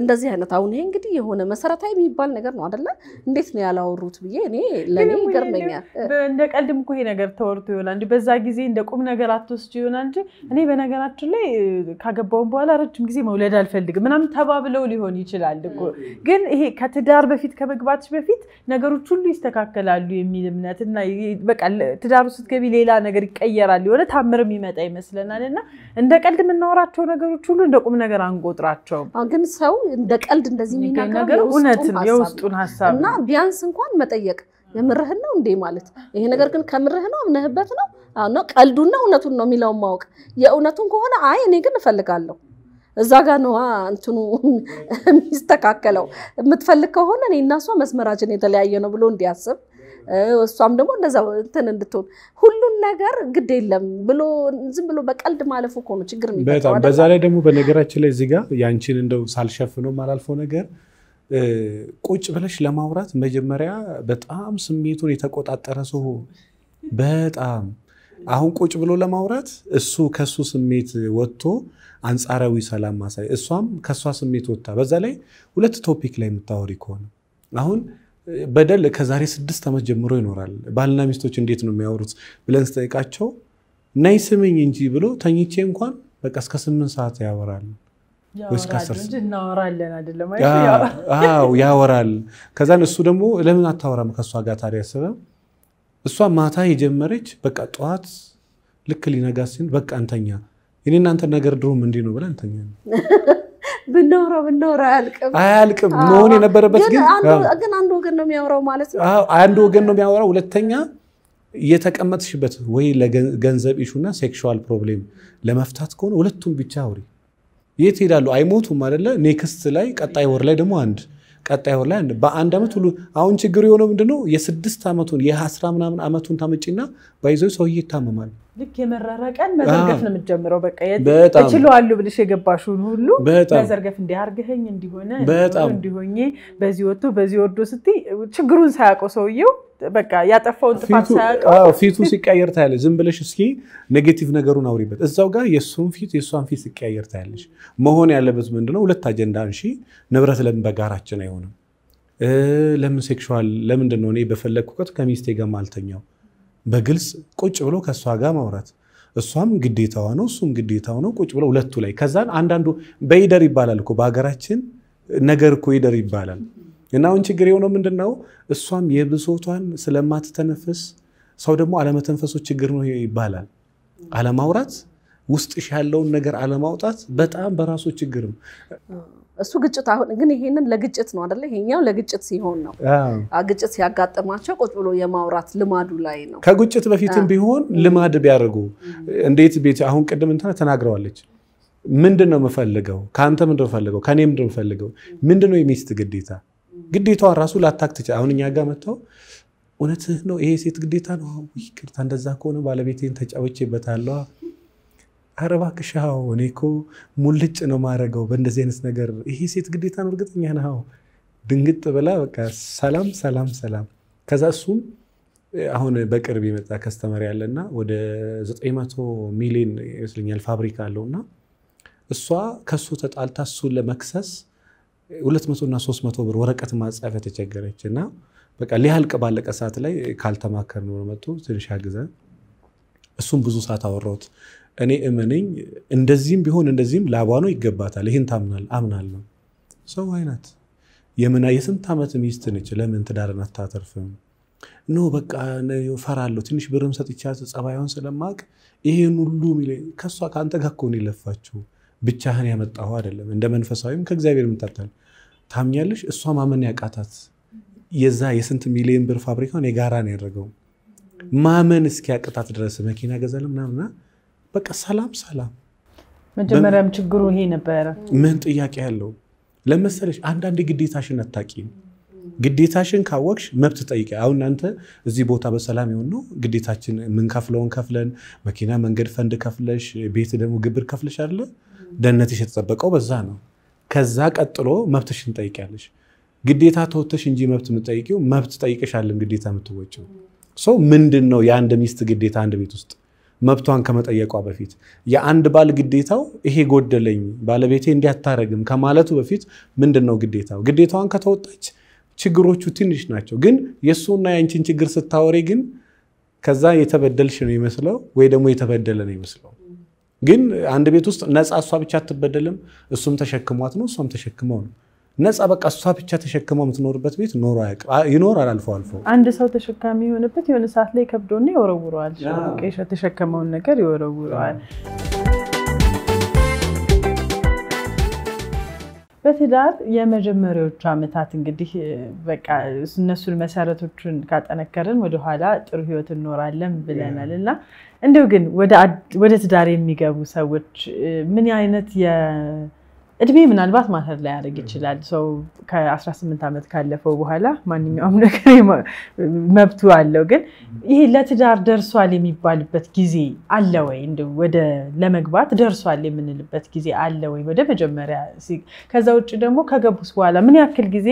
እንደዚህ አይነት አሁን ይሄ እንግዲህ የሆነ መሰረታዊ የሚባል ነገር ነው አደለ? እንዴት ነው ያላወሩት ብዬ እኔ ለእኔ ይገርመኛል። እንደ ቀልድም እኮ ይሄ ነገር ተወርቶ ይሆናል እንጂ በዛ ጊዜ እንደ ቁም ነገር አትወስጂ ይሆናል እንጂ እኔ በነገራችን ላይ ካገባውን በኋላ ረጅም ጊዜ መውለድ አልፈልግም ምናምን ተባብለው ሊሆን ይችላል እኮ። ግን ይሄ ከትዳር በፊት ከመግባትሽ በፊት ነገሮች ሁሉ ይስተካከላሉ የሚል እምነት እና በቃ ትዳሩ ስትገቢ ሌላ ነገር ይቀየራል የሆነ ታምር የሚመጣ ይመስለናል። እና እንደ ቀልድ የምናወራቸው ነገሮች ሁሉ እንደ ቁም ነገር አንቆጥራቸውም ግን ሰው እንደ ቀልድ እንደዚህ የሚናገር የውስጡን ሀሳብ እና ቢያንስ እንኳን መጠየቅ የምርህን ነው እንዴ ማለት ይሄ ነገር ግን ከምርህ ነው እምነህበት ነው ነው ቀልዱና እውነቱን ነው የሚለውን ማወቅ። የእውነቱን ከሆነ አይ እኔ ግን እፈልጋለሁ እዛ ጋ ነዋ እንትኑ የሚስተካከለው። የምትፈልግ ከሆነ እኔ እና እሷ መስመራችን የተለያየ ነው ብሎ እንዲያስብ እሷም ደግሞ እንደዛ እንትን እንድትሆን ሁሉን ነገር ግድ የለም ብሎ ዝም ብሎ በቀልድ ማለፉ እኮ ነው ችግር በጣም በዛ ላይ ደግሞ በነገራችን ላይ እዚህ ጋር ያንቺን እንደው ሳልሸፍነው ማላልፈው ነገር ቁጭ ብለሽ ለማውራት መጀመሪያ በጣም ስሜቱን የተቆጣጠረ ሰው በጣም አሁን ቁጭ ብሎ ለማውራት እሱ ከሱ ስሜት ወጥቶ አንጻራዊ ሰላም ማሳይ እሷም ከእሷ ስሜት ወጥታ በዛ ላይ ሁለት ቶፒክ ላይ የምታወሪ ከሆነ አሁን በደል ከዛሬ ስድስት ዓመት ጀምሮ ይኖራል። ባልና ሚስቶች እንዴት ነው የሚያወሩት ብለን ስጠይቃቸው ናይ ስምኝ እንጂ ብሎ ተኝቼ እንኳን በቃ እስከ ስምንት ሰዓት ያወራል ያወራል። ከዛን እሱ ደግሞ ለምን አታወራም ከእሷ ጋር ታዲያ ስበ እሷ ማታ የጀመረች በቃ ጠዋት ልክ ሊነጋ ሲል በቃ እንተኛ እኔ እናንተ ነገር ድሮም እንዲህ ነው ብለን እንተኛ ብናወራ ብናወራ አያልቅም አያልቅም። መሆን የነበረበት ግን ግን አንድ ወገን ነው የሚያወራው ማለት ነው። አንድ ወገን ነው የሚያወራው። ሁለተኛ እየተቀመጥሽበት ወይ ለገንዘብ ኢሹና ሴክሹዋል ፕሮብሌም ለመፍታት ከሆነ ሁለቱም ብቻ አውሪ። የት ይሄዳሉ? አይሞቱም አይደለ? ኔክስት ላይ ቀጣይ ወር ላይ ደግሞ አንድ ቀጣይ ወር ላይ በአንድ ዓመት ሁሉ አሁን ችግሩ የሆነው ምንድነው? የስድስት ዓመቱን የአስራ ምናምን ዓመቱን ታመጪና ባይዞ ሰውዬ ይታመማል። ልክ የመረረ ቀን መዘርገፍ ነው የምትጀምረው። በቃ እችለዋለሁ ብልሽ የገባሽውን ሁሉ መዘርገፍ እንዲያርግህኝ እንዲሆነ እንዲሆኜ በዚህ ወጥቶ በዚህ ወርዶ ስትይ ችግሩን ሳያውቀው ሰውየው በቃ ያጠፋውን ጥፋት ሳያውቀው ፊቱ ሲቀያየር ታያለሽ። ዝም ብለሽ እስኪ ኔጌቲቭ ነገሩን አውሪበት። እዛው ጋር የእሱን ፊት የእሷን ፊት ሲቀያየር ታያለሽ። መሆን ያለበት ምንድነው? ሁለት አጀንዳ እንሺ ንብረት ለምን በጋራችን አይሆንም? ለምን ሴክሹዋል ለምንድን ነው እኔ በፈለግኩበት ከሚስቴ ጋር ማልተኛው በግልጽ ቁጭ ብሎ ከእሷ ጋር ማውራት እሷም ግዴታ ነው እሱም ግዴታ ነው። ቁጭ ብሎ ሁለቱ ላይ ከዛን አንዳንዱ በይደር ይባላል እኮ በሀገራችን ነገር እኮ ይደር ይባላል። እና አሁን ችግር የሆነው ምንድን ነው? እሷም የብሶቷን ስለማትተነፍስ ሰው ደግሞ አለመተንፈሱ ችግር ነው ይባላል። አለማውራት ውስጥሽ ያለውን ነገር አለማውጣት በጣም በራሱ ችግር ነው። እሱ ግጭት አሁን ግን ይሄንን ለግጭት ነው አይደለ? ይሄኛው ለግጭት ሲሆን ነው። ግጭት ሲያጋጥማቸው ቁጭ ብሎ የማውራት ልማዱ ላይ ነው። ከግጭት በፊትም ቢሆን ልማድ ቢያደርጉ እንዴት ቤት አሁን ቅድም እንትና ተናግረዋለች። ምንድን ነው የምፈልገው? ከአንተ ምንድን ነው የምፈልገው? ከእኔ ምንድን ነው የምፈልገው? ምንድን ነው የሚስት ግዴታ? ግዴታዋን ራሱ ላታክ ትችል። አሁን እኛ ጋር መጥተው እውነትህ ነው ይሄ ሴት ግዴታ ነው፣ ይቅርታ እንደዛ ከሆነ ባለቤቴን ተጫውቼበታለሁ ኧረ እባክሽ አዎ እኔ እኮ ሙልጭ ነው ማድረገው በእንደዚህ አይነት ነገር ይሄ ሴት ግዴታ ነው። እርግጠኛ ነው? ድንግጥ ብላ በቃ ሰላም ሰላም ሰላም። ከዛ እሱም አሁን በቅርብ የመጣ ከስተመር ያለና ወደ 900 ሚሊዮን ይመስለኛል ፋብሪካ አለውና እሷ ከሱ ተጣልታ እሱን ለመክሰስ 200 እና 300 ብር ወረቀት ማጻፍ ተቸገረች እና በቃ ሊያልቅ ባለቀ ሰዓት ላይ ካልተማከር ነው መጡ ትንሽ አግዘን እሱም ብዙ ሰዓት አወራሁት። እኔ እመነኝ፣ እንደዚህም ቢሆን እንደዚህም ላቧ ነው ይገባታል። ይህን ታምናል አምናለሁ። ሰው አይናት የምና የስንት ዓመት ሚስት ነች። ለምን ትዳርን አታተርፍም? ኖ በቃ ፈራለሁ፣ ትንሽ ብርም ሰጥቻት ጸባይዋን ስለማቅ ይሄን ሁሉ ከእሷ ከአንተ ጋር እኮ ነው የለፋችሁ። ብቻህን ያመጣሁ አይደለም። እንደ መንፈሳዊም ከእግዚአብሔር የምታታል ታምኛለሽ። እሷ ማመን ያቃታት የዛ የስንት ሚሊዮን ብር ፋብሪካውን የጋራ ነው ያደረገው። ማመን እስኪያቅታት ድረስ መኪና ገዛለ ምናምና በቃ ሰላም ሰላም። መጀመሪያም ችግሩ ይሄ ነበረ። ምን ጥያቄ ያለው ለመሰለሽ፣ አንዳንድ ግዴታሽን አታውቂም። ግዴታሽን ካወቅሽ መብት ጠይቀ። አሁን እናንተ እዚህ ቦታ በሰላም የሆን ነው ግዴታችን የምንከፍለውን ከፍለን መኪና፣ መንገድ ፈንድ ከፍለሽ ቤት ደግሞ ግብር ከፍለሽ አለ ደህንነትሽ የተጠበቀው በዛ ነው። ከዛ ቀጥሎ መብትሽን ጠይቂያለሽ። ግዴታ ተወተሽ እንጂ መብት የምጠይቂው መብት ጠይቀሻለን ግዴታ የምትወጪው ሰው ምንድን ነው? የአንድ ሚስት ግዴታ አንድ ቤት ውስጥ መብቷን ከመጠየቋ በፊት የአንድ ባል ግዴታው ይሄ ጎደለኝ ባለቤቴ እንዲያታረግም ከማለቱ በፊት ምንድን ነው ግዴታው? ግዴታዋን ከተወጣች ችግሮቹ ትንሽ ናቸው። ግን የእሱና የአንቺን ችግር ስታወሬ ግን ከዛ የተበደልሽ ነው ይመስለው ወይ ደግሞ የተበደለ ነው ይመስለው። ግን አንድ ቤት ውስጥ ነፃ እሷ ብቻ አትበደልም። እሱም ተሸክሟት ነው እሷም ተሸክመው ነው ነፃ በቃ እሷ ብቻ ተሸክመው የምትኖርበት ቤት ኖሮ ይኖራል። አልፎ አልፎ አንድ ሰው ተሸካሚ የሆነበት የሆነ ሰዓት ላይ ከብዶና ይወረውረዋል። የተሸከመውን ነገር ይወረውረዋል። በትዳር የመጀመሪያዎቹ ዓመታት እንግዲህ በቃ እነሱን መሰረቶችን ካጠነከርን ወደኋላ ጥሩ ህይወት እንኖራለን ብለናል እና እንዲሁ ግን ወደ ትዳር የሚገቡ ሰዎች ምን አይነት እድሜ ምናልባት ማተር ላይ ያደርግ ይችላል። ሰው ከ18 ዓመት ካለፈው በኋላ ማንኛውም ነገር መብቱ አለው። ግን ይሄ ለትዳር ደርሷል የሚባልበት ጊዜ አለ ወይ? እንደው ወደ ለመግባት ደርሷል የምንልበት ጊዜ አለ ወይ? ወደ መጀመሪያ ከዛ ውጭ ደግሞ ከገቡስ በኋላ ምን ያክል ጊዜ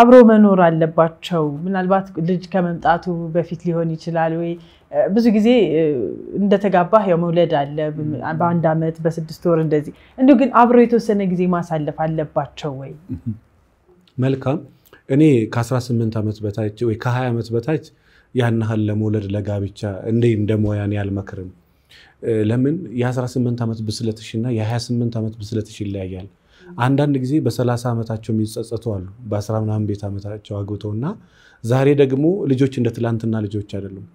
አብሮ መኖር አለባቸው? ምናልባት ልጅ ከመምጣቱ በፊት ሊሆን ይችላል ወይ ብዙ ጊዜ እንደተጋባህ ያው መውለድ አለ በአንድ ዓመት በስድስት ወር እንደዚህ እንዲሁ ግን አብረው የተወሰነ ጊዜ ማሳለፍ አለባቸው ወይ? መልካም እኔ ከ18 ዓመት በታች ወይ ከ20 ዓመት በታች ያን ያህል ለመውለድ ለጋብቻ እንደ እንደሞያን ያልመክርም። ለምን የ18 ዓመት ብስለትሽና የ28 ዓመት ብስለትሽ ይለያያል። አንዳንድ ጊዜ በሰላሳ ዓመታቸው የሚጸጸቱ አሉ። 1 ምናምን ቤት ዓመታቸው አግብተውና ዛሬ ደግሞ ልጆች እንደ ትላንትና ልጆች አይደሉም።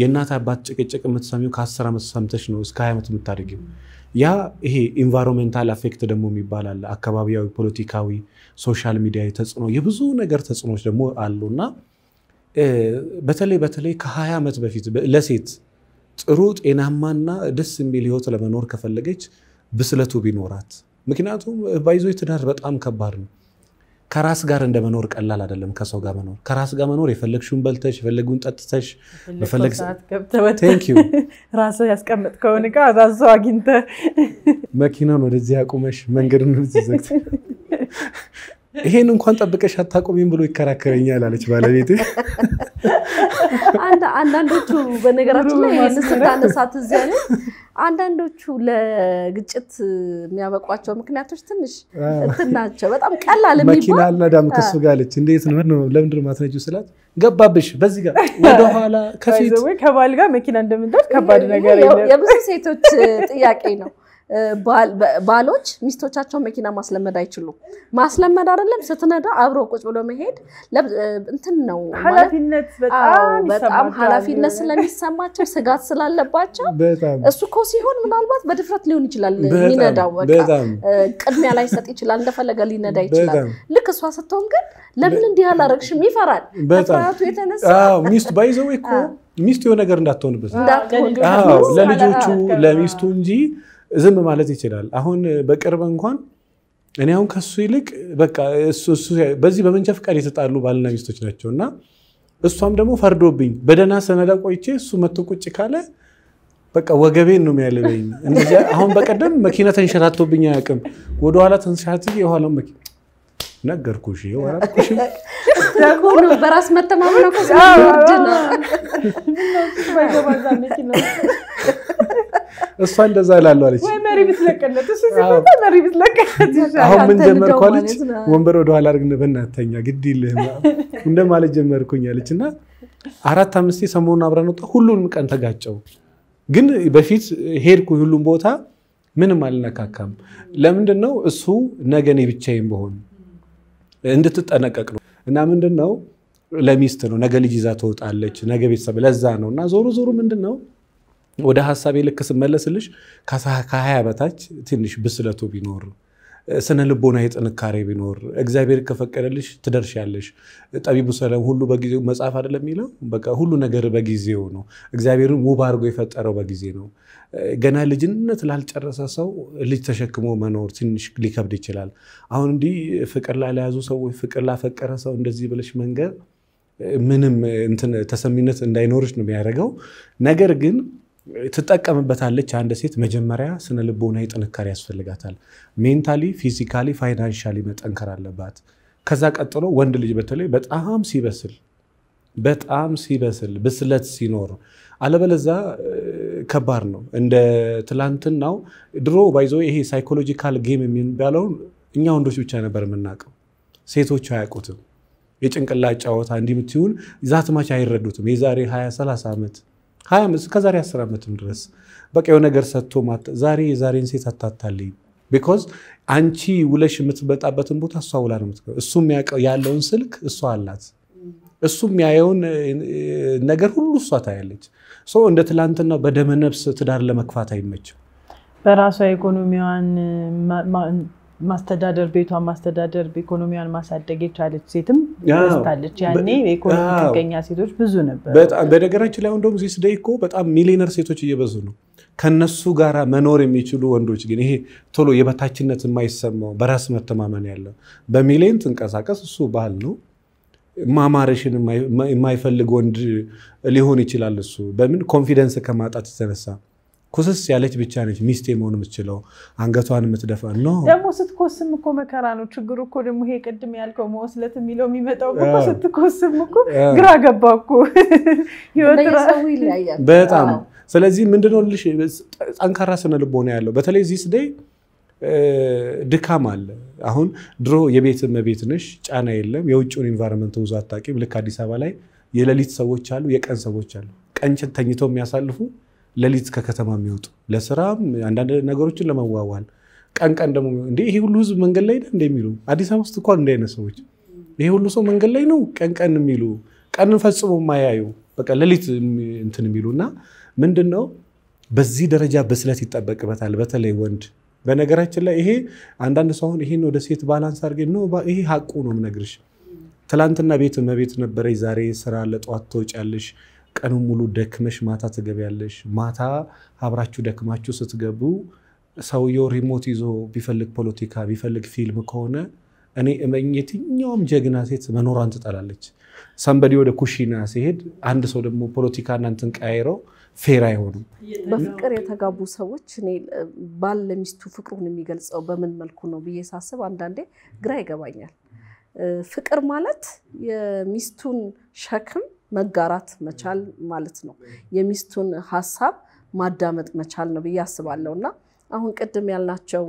የእናት አባት ጭቅጭቅ የምትሰሚው ከአስር ዓመት ሰምተሽ ነው እስከ ሀያ ዓመት የምታደርጊው። ያ ይሄ ኢንቫይሮንሜንታል አፌክት ደግሞ የሚባል አለ። አካባቢያዊ፣ ፖለቲካዊ፣ ሶሻል ሚዲያ ተጽዕኖ የብዙ ነገር ተጽዕኖች ደግሞ አሉ እና በተለይ በተለይ ከ20 ዓመት በፊት ለሴት ጥሩ ጤናማና ደስ የሚል ህይወት ለመኖር ከፈለገች ብስለቱ ቢኖራት ምክንያቱም ባይዞ ትዳር በጣም ከባድ ነው። ከራስ ጋር እንደ መኖር ቀላል አይደለም። ከሰው ጋር መኖር ከራስ ጋር መኖር የፈለግሽውን በልተሽ የፈለግውን ጠጥተሽ ራስ ያስቀመጥከውን እቃ ራሱ አግኝተ መኪናን ወደዚህ ያቁመሽ መንገድን ወደዚህ ዘግተ ይሄን እንኳን ጠብቀሽ አታቆሚም ብሎ ይከራከረኛል አለች ባለቤት አንዳንዶቹ በነገራችን ላይ ይህን ስታነሳ እዚያ ላይ አንዳንዶቹ ለግጭት የሚያበቋቸው ምክንያቶች ትንሽ እንትን ናቸው። በጣም ቀላል መኪና አልነዳም ከሱ ጋር አለች። እንዴት ነው ለምንድን ነው ስላት ገባብሽ በዚህ ጋር ወደኋላ ከፊት ከባል ጋር መኪና እንደምንዳት ከባድ ነገር የብዙ ሴቶች ጥያቄ ነው። ባሎች ሚስቶቻቸው መኪና ማስለመድ አይችሉም። ማስለመድ አይደለም ስትነዳ አብሮ ቁጭ ብሎ መሄድ እንትን ነው፣ በጣም ኃላፊነት ስለሚሰማቸው ስጋት ስላለባቸው እሱ እኮ ሲሆን ምናልባት በድፍረት ሊሆን ይችላል የሚነዳው፣ ቅድሚያ ላይ ሰጥ ይችላል፣ እንደፈለገ ሊነዳ ይችላል። ልክ እሷ ስትሆን ግን ለምን እንዲህ አላረግሽም ይፈራል። ከፍርሃቱ የተነሳ ሚስቱ ባይዘው እኮ ሚስቱ የሆነ ነገር እንዳትሆንበት ለልጆቹ ለሚስቱ እንጂ ዝም ማለት ይችላል። አሁን በቅርብ እንኳን እኔ አሁን ከሱ ይልቅ በቃ በዚህ በመንቸፍ ቃል የተጣሉ ባልና ሚስቶች ናቸው እና እሷም ደግሞ ፈርዶብኝ በደህና ሰነዳ ቆይቼ እሱ መቶ ቁጭ ካለ በቃ ወገቤን ነው የሚያልበኝ። አሁን በቀደም መኪና ተንሸራቶብኝ አያውቅም። ወደኋላ ተንሸራት የኋላ መኪና ነገርኩሽ በራስ መተማመን እሷ እንደዛ እላለሁ አለች። ወይ መሪ ሲፈታ መሪ አሁን ምን ጀመርኩ አለች፣ ወንበር ወደኋላ አድርግና በእናትህ ግድ እንደ ማለት ጀመርኩኝ አለች። እና አራት አምስቴ ሰሞኑን አብረን ወጣ። ሁሉንም ቀን ተጋጨው። ግን በፊት ሄድኩ ሁሉም ቦታ ምንም አልነካካም። ለምንድን ነው እሱ ነገ እኔ ብቻዬን በሆን እንድትጠነቀቅ ነው። እና ምንድን ነው ለሚስት ነው ነገ ልጅ ይዛ ትወጣለች፣ ነገ ቤተሰብ ለዛ ነው። እና ዞሮ ዞሮ ምንድን ነው ወደ ሀሳቤ ልክ ስመለስልሽ ከሀያ በታች ትንሽ ብስለቱ ቢኖር ስነ ልቦና የጥንካሬ ቢኖር እግዚአብሔር ከፈቀደልሽ ትደርሻለሽ። ጠቢቡ ሰለሞን ሁሉ በጊዜው መጽሐፍ አይደለም የሚለው በቃ ሁሉ ነገር በጊዜው ነው። እግዚአብሔርን ውብ አድርጎ የፈጠረው በጊዜ ነው። ገና ልጅነት ላልጨረሰ ሰው ልጅ ተሸክሞ መኖር ትንሽ ሊከብድ ይችላል። አሁን እንዲህ ፍቅር ላለያዙ ሰዎች፣ ፍቅር ላፈቀረ ሰው እንደዚህ ብለሽ መንገር ምንም ተሰሚነት እንዳይኖርሽ ነው የሚያደርገው ነገር ግን ትጠቀምበታለች። አንድ ሴት መጀመሪያ ስነ ልቦናዊ ጥንካሬ ያስፈልጋታል። ሜንታሊ፣ ፊዚካሊ፣ ፋይናንሻሊ መጠንከር አለባት። ከዛ ቀጥሎ ወንድ ልጅ በተለይ በጣም ሲበስል በጣም ሲበስል ብስለት ሲኖር፣ አለበለዛ ከባድ ነው። እንደ ትላንትናው ድሮ ባይዞ ይሄ ሳይኮሎጂካል ጌም የሚባለውን እኛ ወንዶች ብቻ ነበር የምናውቀው፣ ሴቶቹ አያውቁትም። የጭንቅላት ጨዋታ እንዲህ የምትሆን ዛትማች አይረዱትም። የዛሬ 20 30 ዓመት ሀያ እስከ ከዛሬ አስር ዓመትም ድረስ በቃ የሆነ ነገር ሰጥቶ ዛሬ የዛሬን ሴት አታታልኝ። ቢኮዝ አንቺ ውለሽ የምትመጣበትን ቦታ እሷ ውላ ነው የምትገባው። እሱም ያለውን ስልክ እሷ አላት። እሱ የሚያየውን ነገር ሁሉ እሷ ታያለች። እንደ ትላንትና በደመነፍስ ትዳር ለመግፋት አይመችም። በራሷ ኢኮኖሚዋን ማስተዳደር ቤቷን ማስተዳደር ኢኮኖሚዋን ማሳደግ የቻለች ሴትም ስታለች። ያኔ የኢኮኖሚ ጥገኛ ሴቶች ብዙ ነበር። በነገራችን ላይ እንደውም ዚስ ደይ እኮ በጣም ሚሊነር ሴቶች እየበዙ ነው። ከነሱ ጋር መኖር የሚችሉ ወንዶች ግን ይሄ ቶሎ የበታችነት የማይሰማው በራስ መተማመን ያለው በሚሊየን ትንቀሳቀስ እሱ ባህል ነው። ማማረሽን የማይፈልግ ወንድ ሊሆን ይችላል። እሱ በምን ኮንፊደንስ ከማጣት የተነሳ ኩስስ ያለች ብቻ ነች ሚስቴ መሆን የምትችለው አንገቷን የምትደፋ ነው። ደግሞ ስትኮስም እኮ መከራ ነው። ችግሩ እኮ ደግሞ ይሄ ቅድም ያልከው መወስለት የሚለው የሚመጣው እኮ ስትኮስም እኮ ግራ ገባ እኮ በጣም ስለዚህ ምንድነው ልሽ ጠንካራ ስነ ልቦና ያለው በተለይ ዚስ ደይ ድካም አለ። አሁን ድሮ የቤት እመቤት ነሽ፣ ጫና የለም፣ የውጭውን ኢንቫይሮንመንት ብዙ አታውቂም። ልክ አዲስ አበባ ላይ የሌሊት ሰዎች አሉ፣ የቀን ሰዎች አሉ። ቀንችን ተኝተው የሚያሳልፉ ሌሊት ከከተማ የሚወጡ ለስራም አንዳንድ ነገሮችን ለመዋዋል ቀን ቀን ደግሞ እንደ ይሄ ሁሉ ህዝብ መንገድ ላይ ነው እንደሚሉ አዲስ አበባ ውስጥ እንኳን እንዲህ አይነት ሰዎች ይሄ ሁሉ ሰው መንገድ ላይ ነው ቀን ቀን የሚሉ ቀንን ፈጽሞ የማያዩ በቃ ሌሊት እንትን የሚሉ እና ምንድን ነው በዚህ ደረጃ በስለት ይጠበቅበታል፣ በተለይ ወንድ። በነገራችን ላይ ይሄ አንዳንድ ሰው አሁን ይሄን ወደ ሴት ባላንስ አድርጌ ነው ይሄ ሀቁ ነው የምነግርሽ። ትላንትና ቤት መቤት ነበረች፣ ዛሬ ስራ አለ፣ ጠዋት ትወጫለሽ ቀኑ ሙሉ ደክመሽ ማታ ትገቢያለሽ። ማታ አብራችሁ ደክማችሁ ስትገቡ ሰውየው ሪሞት ይዞ ቢፈልግ ፖለቲካ ቢፈልግ ፊልም ከሆነ እኔ እመኝ የትኛውም ጀግና ሴት መኖሯን ትጠላለች። ሰንበዲ ወደ ኩሽና ሲሄድ አንድ ሰው ደግሞ ፖለቲካ እናንትን ቀያይረው ፌር አይሆኑም። በፍቅር የተጋቡ ሰዎች እኔ ባል ለሚስቱ ፍቅሩን የሚገልጸው በምን መልኩ ነው ብዬ ሳስብ አንዳንዴ ግራ ይገባኛል። ፍቅር ማለት የሚስቱን ሸክም መጋራት መቻል ማለት ነው። የሚስቱን ሀሳብ ማዳመጥ መቻል ነው ብዬ አስባለሁ እና አሁን ቅድም ያልናቸው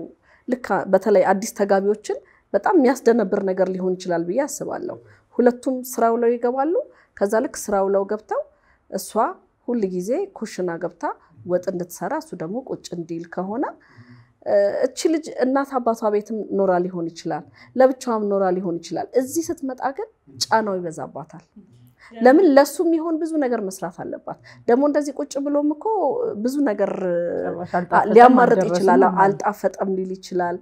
ልክ በተለይ አዲስ ተጋቢዎችን በጣም የሚያስደነብር ነገር ሊሆን ይችላል ብዬ አስባለሁ። ሁለቱም ስራ ውለው ይገባሉ። ከዛ ልክ ስራ ውለው ገብተው እሷ ሁል ጊዜ ኩሽና ገብታ ወጥ እንድትሰራ እሱ ደግሞ ቁጭ እንዲል ከሆነ እቺ ልጅ እናት አባቷ ቤትም ኖራ ሊሆን ይችላል፣ ለብቻዋም ኖራ ሊሆን ይችላል። እዚህ ስትመጣ ግን ጫናው ይበዛባታል። ለምን ለሱ የሚሆን ብዙ ነገር መስራት አለባት። ደግሞ እንደዚህ ቁጭ ብሎም እኮ ብዙ ነገር ሊያማርጥ ይችላል። አልጣፈጠም ሊል ይችላል።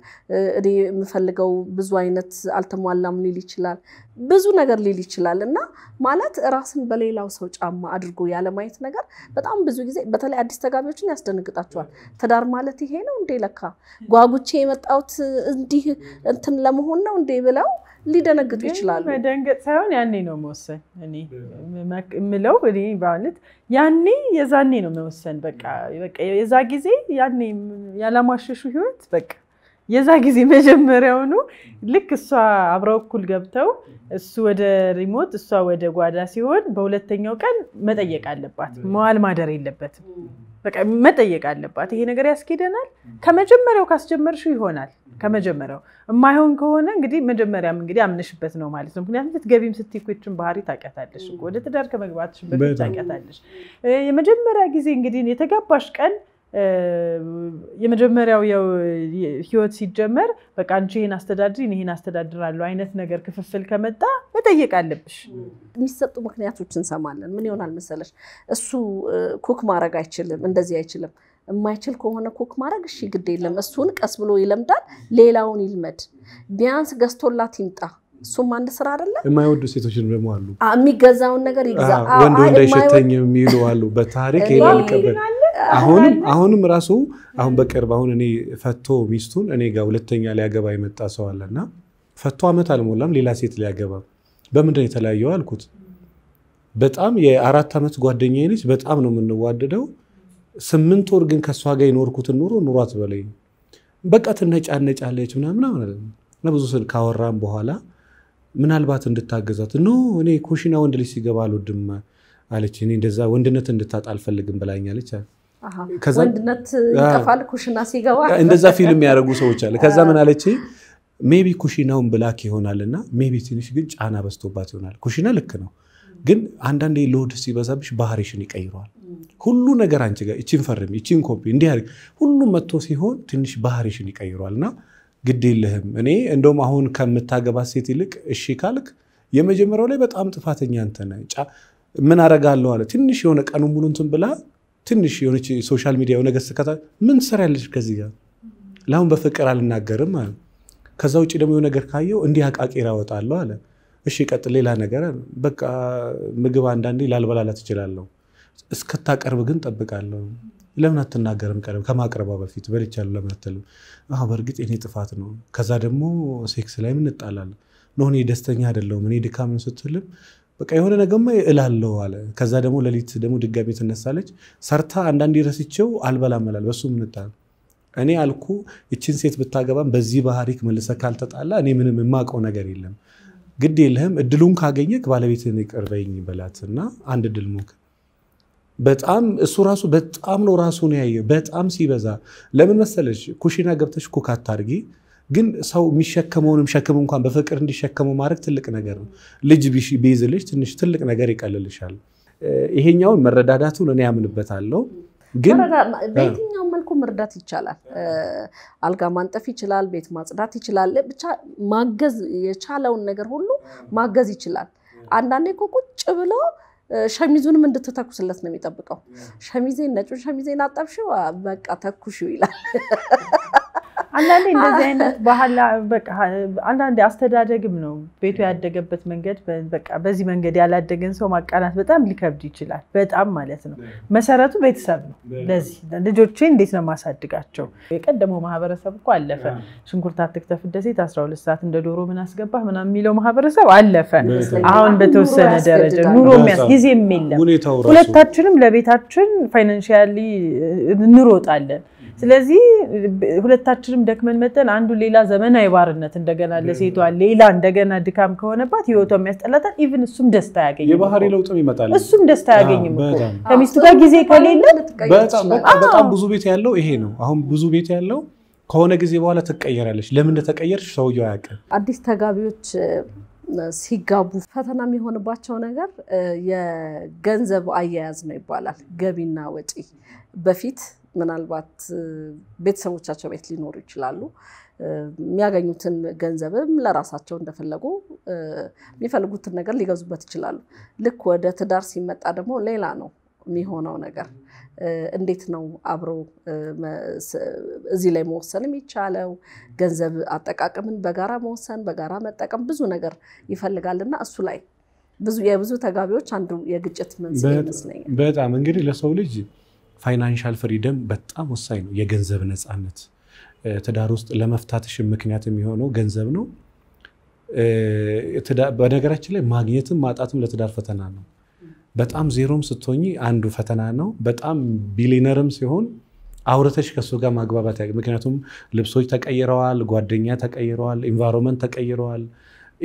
እኔ የምፈልገው ብዙ አይነት አልተሟላም ሊል ይችላል። ብዙ ነገር ሊል ይችላል። እና ማለት ራስን በሌላው ሰው ጫማ አድርጎ ያለማየት ነገር በጣም ብዙ ጊዜ በተለይ አዲስ ተጋቢዎችን ያስደነግጣቸዋል። ትዳር ማለት ይሄ ነው እንዴ? ለካ ጓጉቼ የመጣሁት እንዲህ እንትን ለመሆን ነው እንዴ ብለው ሊደነግጡ ይችላሉ። መደንገጥ ሳይሆን ያኔ ነው መወሰን የምለው ያኔ የዛኔ ነው መወሰን። የዛ ጊዜ ያኔ ያላሟሸሹ ህይወት በቃ የዛ ጊዜ መጀመሪያውኑ ልክ እሷ አብረው እኩል ገብተው እሱ ወደ ሪሞት እሷ ወደ ጓዳ ሲሆን በሁለተኛው ቀን መጠየቅ አለባት። መዋል ማደር የለበትም። በቃ መጠየቅ አለባት። ይሄ ነገር ያስኬደናል፣ ከመጀመሪያው ካስጀመርሽው ይሆናል ከመጀመሪያው የማይሆን ከሆነ እንግዲህ መጀመሪያም እንግዲህ አምነሽበት ነው ማለት ነው። ምክንያቱም ልትገቢም ስትኮችን ባህሪ ታውቂያታለሽ፣ ወደ ትዳር ከመግባትሽ በፊት ታውቂያታለሽ። የመጀመሪያ ጊዜ እንግዲህ የተጋባሽ ቀን የመጀመሪያው ህይወት ሲጀመር በቃ አንቺ ይህን አስተዳድሪ ይህን አስተዳድራለሁ አይነት ነገር ክፍፍል ከመጣ መጠየቅ አለብሽ። የሚሰጡ ምክንያቶች እንሰማለን። ምን ይሆናል መሰለሽ፣ እሱ ኩክ ማድረግ አይችልም፣ እንደዚህ አይችልም የማይችል ከሆነ ኩክ ማድረግ እሺ፣ ግድ የለም እሱን ቀስ ብሎ ይለምዳል። ሌላውን ይልመድ። ቢያንስ ገዝቶላት ይምጣ። እሱም አንድ ስራ አይደለ? የማይወዱ ሴቶች ደግሞ አሉ። የሚገዛውን ነገር ይግዛ። ወንድ ወንድ አይሸተኝ የሚሉ አሉ። በታሪክ ይላልቀበት አሁንም አሁንም ራሱ አሁን በቅርብ አሁን እኔ ፈቶ ሚስቱን እኔ ጋር ሁለተኛ ሊያገባ የመጣ ሰው አለና ፈቶ ዓመት አልሞላም ሌላ ሴት ሊያገባ በምንድን የተለያየው አልኩት። በጣም የአራት ዓመት ጓደኛ ነች። በጣም ነው የምንዋደደው ስምንት ወር ግን ከእሷ ጋር የኖርኩትን ኑሮ ኑሮ አትበለኝ። በቃ ትነጫነጫለች ምናምን እና ብዙ ስል ካወራም በኋላ ምናልባት እንድታገዛት ኖ እኔ ኩሽና ወንድ ልጅ ሲገባ አልወድም አለች። እኔ እንደዛ ወንድነት እንድታጣ አልፈልግም ብላኛለች። ወንድነት ይጠፋል ኩሽና ሲገባ እንደዛ ፊልም ያደረጉ ሰዎች አለ። ከዛ ምን አለች ሜቢ ኩሽናውን ብላክ ይሆናል እና ሜቢ ትንሽ ግን ጫና በዝቶባት ይሆናል። ኩሽና ልክ ነው፣ ግን አንዳንዴ ሎድ ሲበዛብሽ ባህሪሽን ይቀይረዋል። ሁሉ ነገር አንቺ ጋር እቺን ፈርሚ፣ እቺን ኮፒ፣ እንዲህ አድርግ፣ ሁሉም መጥቶ ሲሆን ትንሽ ባህሪሽን ይቀይሯልና ግድ የለህም እኔ እንደውም አሁን ከምታገባት ሴት ይልቅ እሺ ካልክ የመጀመሪያው ላይ በጣም ጥፋተኛ አንተ ነህ። ምን አረጋለሁ አለ ትንሽ የሆነ ቀኑ ሙሉ እንትን ብላ ትንሽ የሆነች ሶሻል ሚዲያ የሆነ ገስከታ ከታ ምን ትሰሪያለሽ ከዚህ ጋር ለአሁን በፍቅር አልናገርም አለ። ከዛ ውጭ ደግሞ የሆነ ነገር ካየው እንዲህ አቃቂር አወጣለሁ አለ። እሺ ቀጥ ሌላ ነገር በቃ ምግብ አንዳንዴ ላልበላላት እችላለሁ እስክታቀርብ ግን ጠብቃለሁ። ለምን አትናገርም? ቀደም ከማቅረቧ በፊት በልቻለሁ ለምን አትልም? በእርግጥ እኔ ጥፋት ነው። ከዛ ደግሞ ሴክስ ላይ ምን እንጣላለን? እኔ ደስተኛ አይደለሁም እኔ ድካም ነው ስትልም በቃ የሆነ ነገማ እላለሁ አለ። ከዛ ደግሞ ሌሊት ደግሞ ድጋሚ ትነሳለች። ሰርታ አንዳንዴ ረስቼው አልበላመላል በሱ ምንጣ እኔ አልኩ ይችን ሴት ብታገባም በዚህ ባህሪክ መልሰ ካልተጣላ እኔ ምንም የማውቀው ነገር የለም። ግድ የለህም እድሉን ካገኘክ ባለቤትን ቅርበኝ በይኝ በላት እና አንድ እድል ሞክር በጣም እሱ ራሱ በጣም ነው ራሱን ያየ በጣም ሲበዛ። ለምን መሰለች ኩሽና ገብተሽ ኩክ አታርጊ፣ ግን ሰው የሚሸከመውንም ሸክም እንኳን በፍቅር እንዲሸከመው ማድረግ ትልቅ ነገር ነው። ልጅ ቢይዝልሽ ትንሽ ትልቅ ነገር ይቀልልሻል። ይሄኛውን መረዳዳቱን እኔ ያምንበታለሁ። ግን በየትኛውም መልኩ መርዳት ይቻላል። አልጋ ማንጠፍ ይችላል፣ ቤት ማጽዳት ይችላል። ብቻ ማገዝ የቻለውን ነገር ሁሉ ማገዝ ይችላል። አንዳንዴ እኮ ቁጭ ብለው ሸሚዙንም እንድትተኩስለት ነው የሚጠብቀው። ሸሚዜን ነጩን ሸሚዜን አጠብሽው በቃ ተኩሽው ይላል። አንዳንዴ እንደዚህ አይነት አንዳንዴ አስተዳደግም ነው ቤቱ ያደገበት መንገድ በቃ በዚህ መንገድ ያላደገን ሰው ማቃናት በጣም ሊከብድ ይችላል። በጣም ማለት ነው። መሰረቱ ቤተሰብ ነው። ለዚህ ልጆቼ እንዴት ነው ማሳድጋቸው? የቀደመው ማህበረሰብ እኮ አለፈ። ሽንኩርት አትክተፍ ደሴት 12 ሰዓት እንደ ዶሮ ምን አስገባህ ምናምን የሚለው ማህበረሰብ አለፈ። አሁን በተወሰነ ደረጃ ኑሮ ጊዜም የለም። ሁለታችንም ለቤታችን ፋይናንሽያሊ እንሮጣለን። ስለዚህ ሁለታችንም ደክመን መጠን አንዱ ሌላ ዘመናዊ ባርነት እንደገና ለሴቷ ሌላ እንደገና ድካም ከሆነባት ህይወቷ የሚያስጠላታል። ኢቭን እሱም ደስታ ያገኝ የባህሪ ለውጥም ይመጣል። እሱም ደስታ ያገኝም ከሚስቱ ጋር ጊዜ ከሌለ በጣም ብዙ ቤት ያለው ይሄ ነው። አሁን ብዙ ቤት ያለው ከሆነ ጊዜ በኋላ ትቀየራለች። ለምን እንደተቀየርሽ ሰውየው አያውቅም። አዲስ ተጋቢዎች ሲጋቡ ፈተና የሚሆንባቸው ነገር የገንዘብ አያያዝ ነው ይባላል። ገቢና ወጪ በፊት ምናልባት ቤተሰቦቻቸው ቤት ሊኖሩ ይችላሉ። የሚያገኙትን ገንዘብም ለራሳቸው እንደፈለጉ የሚፈልጉትን ነገር ሊገዙበት ይችላሉ። ልክ ወደ ትዳር ሲመጣ ደግሞ ሌላ ነው የሚሆነው ነገር እንዴት ነው አብሮ እዚህ ላይ መወሰን የሚቻለው? ገንዘብ አጠቃቀምን በጋራ መወሰን፣ በጋራ መጠቀም ብዙ ነገር ይፈልጋልና እሱ ላይ ብዙ የብዙ ተጋቢዎች አንዱ የግጭት መንስኤ ይመስለኛል። በጣም እንግዲህ ለሰው ልጅ ፋይናንሻል ፍሪደም በጣም ወሳኝ ነው። የገንዘብ ነፃነት ትዳር ውስጥ ለመፍታትሽ ምክንያት የሚሆነው ገንዘብ ነው። በነገራችን ላይ ማግኘትም ማጣትም ለትዳር ፈተና ነው። በጣም ዜሮም ስትሆኝ አንዱ ፈተና ነው። በጣም ቢሊነርም ሲሆን አውርተሽ ከሱ ጋር ማግባባት ምክንያቱም ልብሶች ተቀይረዋል፣ ጓደኛ ተቀይረዋል፣ ኢንቫይሮንመንት ተቀይረዋል።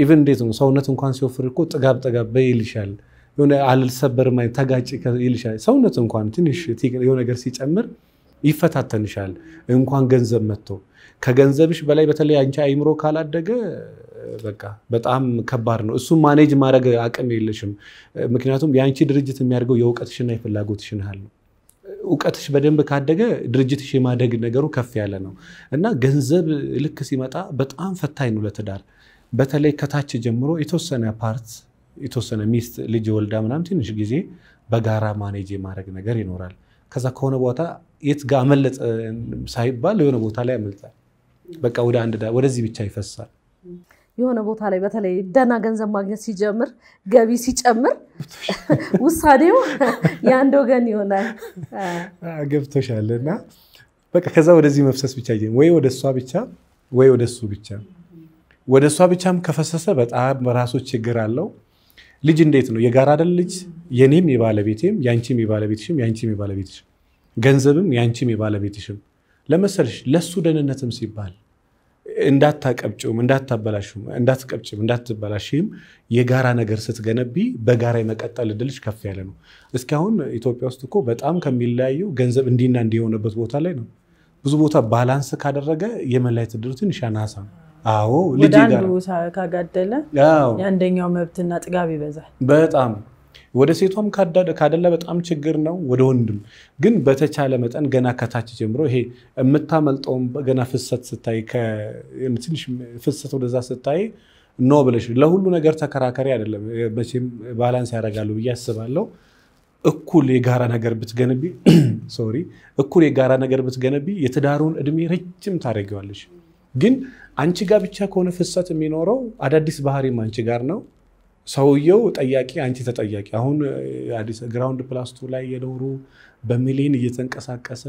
ኢቨን እንዴት ነው ሰውነት እንኳን ሲወፍር እኮ ጥጋብ ጥጋብ በይልሻል የሆነ አልሰበርም አይነት ተጋጭ ይልሻል። ሰውነት እንኳን ትንሽ የሆነ ነገር ሲጨምር ይፈታተንሻል። እንኳን ገንዘብ መጥቶ ከገንዘብሽ በላይ በተለይ አንቺ አይምሮ ካላደገ በቃ በጣም ከባድ ነው። እሱም ማኔጅ ማድረግ አቅም የለሽም። ምክንያቱም የአንቺ ድርጅት የሚያደርገው የእውቀትሽና የፍላጎትሽን ያህል ነው። እውቀትሽ በደንብ ካደገ ድርጅትሽ የማደግ ነገሩ ከፍ ያለ ነው እና ገንዘብ ልክ ሲመጣ በጣም ፈታኝ ነው ለትዳር በተለይ ከታች ጀምሮ የተወሰነ ፓርት የተወሰነ ሚስት ልጅ ወልዳ ምናምን ትንሽ ጊዜ በጋራ ማኔጅ የማድረግ ነገር ይኖራል። ከዛ ከሆነ ቦታ የት ጋር አመለጠ ሳይባል የሆነ ቦታ ላይ ያመልጣል። በቃ ወደ አንድ ወደዚህ ብቻ ይፈሳል። የሆነ ቦታ ላይ በተለይ ደህና ገንዘብ ማግኘት ሲጀምር ገቢ ሲጨምር ውሳኔው የአንድ ወገን ይሆናል። ገብቶሻል። እና በቃ ከዛ ወደዚህ መፍሰስ ብቻ ወይ ወደ እሷ ብቻ ወይ ወደ እሱ ብቻ። ወደ እሷ ብቻም ከፈሰሰ በጣም በራሱ ችግር አለው። ልጅ እንዴት ነው የጋራ አይደል? ልጅ የኔም የባለቤቴም ያንቺም የባለቤትሽም ያንቺም የባለቤትሽም ገንዘብም ያንቺም የባለቤትሽም ለመሰልሽ ለሱ ደህንነትም ሲባል እንዳታቀብጭውም እንዳታበላሽም እንዳትቀብጭም እንዳትበላሽም የጋራ ነገር ስትገነቢ በጋራ የመቀጠል እድልሽ ከፍ ያለ ነው። እስካሁን ኢትዮጵያ ውስጥ እኮ በጣም ከሚለያየው ገንዘብ እንዲና እንዲሆንበት ቦታ ላይ ነው። ብዙ ቦታ ባላንስ ካደረገ የመለያየት እድሉ ትንሽ አናሳ ነው። አዎ ልጅ አንዱ ካጋደለ የአንደኛው መብትና ጥጋብ ይበዛል በጣም ወደ ሴቷም ካደላ በጣም ችግር ነው። ወደ ወንድም ግን በተቻለ መጠን ገና ከታች ጀምሮ ይሄ የምታመልጠውም ገና ፍሰት ስታይ ትንሽ ፍሰት ወደዛ ስታይ ኖ ብለሽ ለሁሉ ነገር ተከራከሪ አይደለም። መቼም ባላንስ ያደርጋሉ ብዬ አስባለሁ። እኩል የጋራ ነገር ብትገነቢ ሶሪ እኩል የጋራ ነገር ብትገነቢ የትዳሩን እድሜ ረጅም ታደርጊዋለሽ። ግን አንቺ ጋር ብቻ ከሆነ ፍሰት የሚኖረው አዳዲስ ባህሪም አንቺ ጋር ነው። ሰውየው ጠያቂ፣ አንቺ ተጠያቂ። አሁን ግራውንድ ፕላስቱ ላይ የኖሩ በሚሊዮን እየተንቀሳቀሰ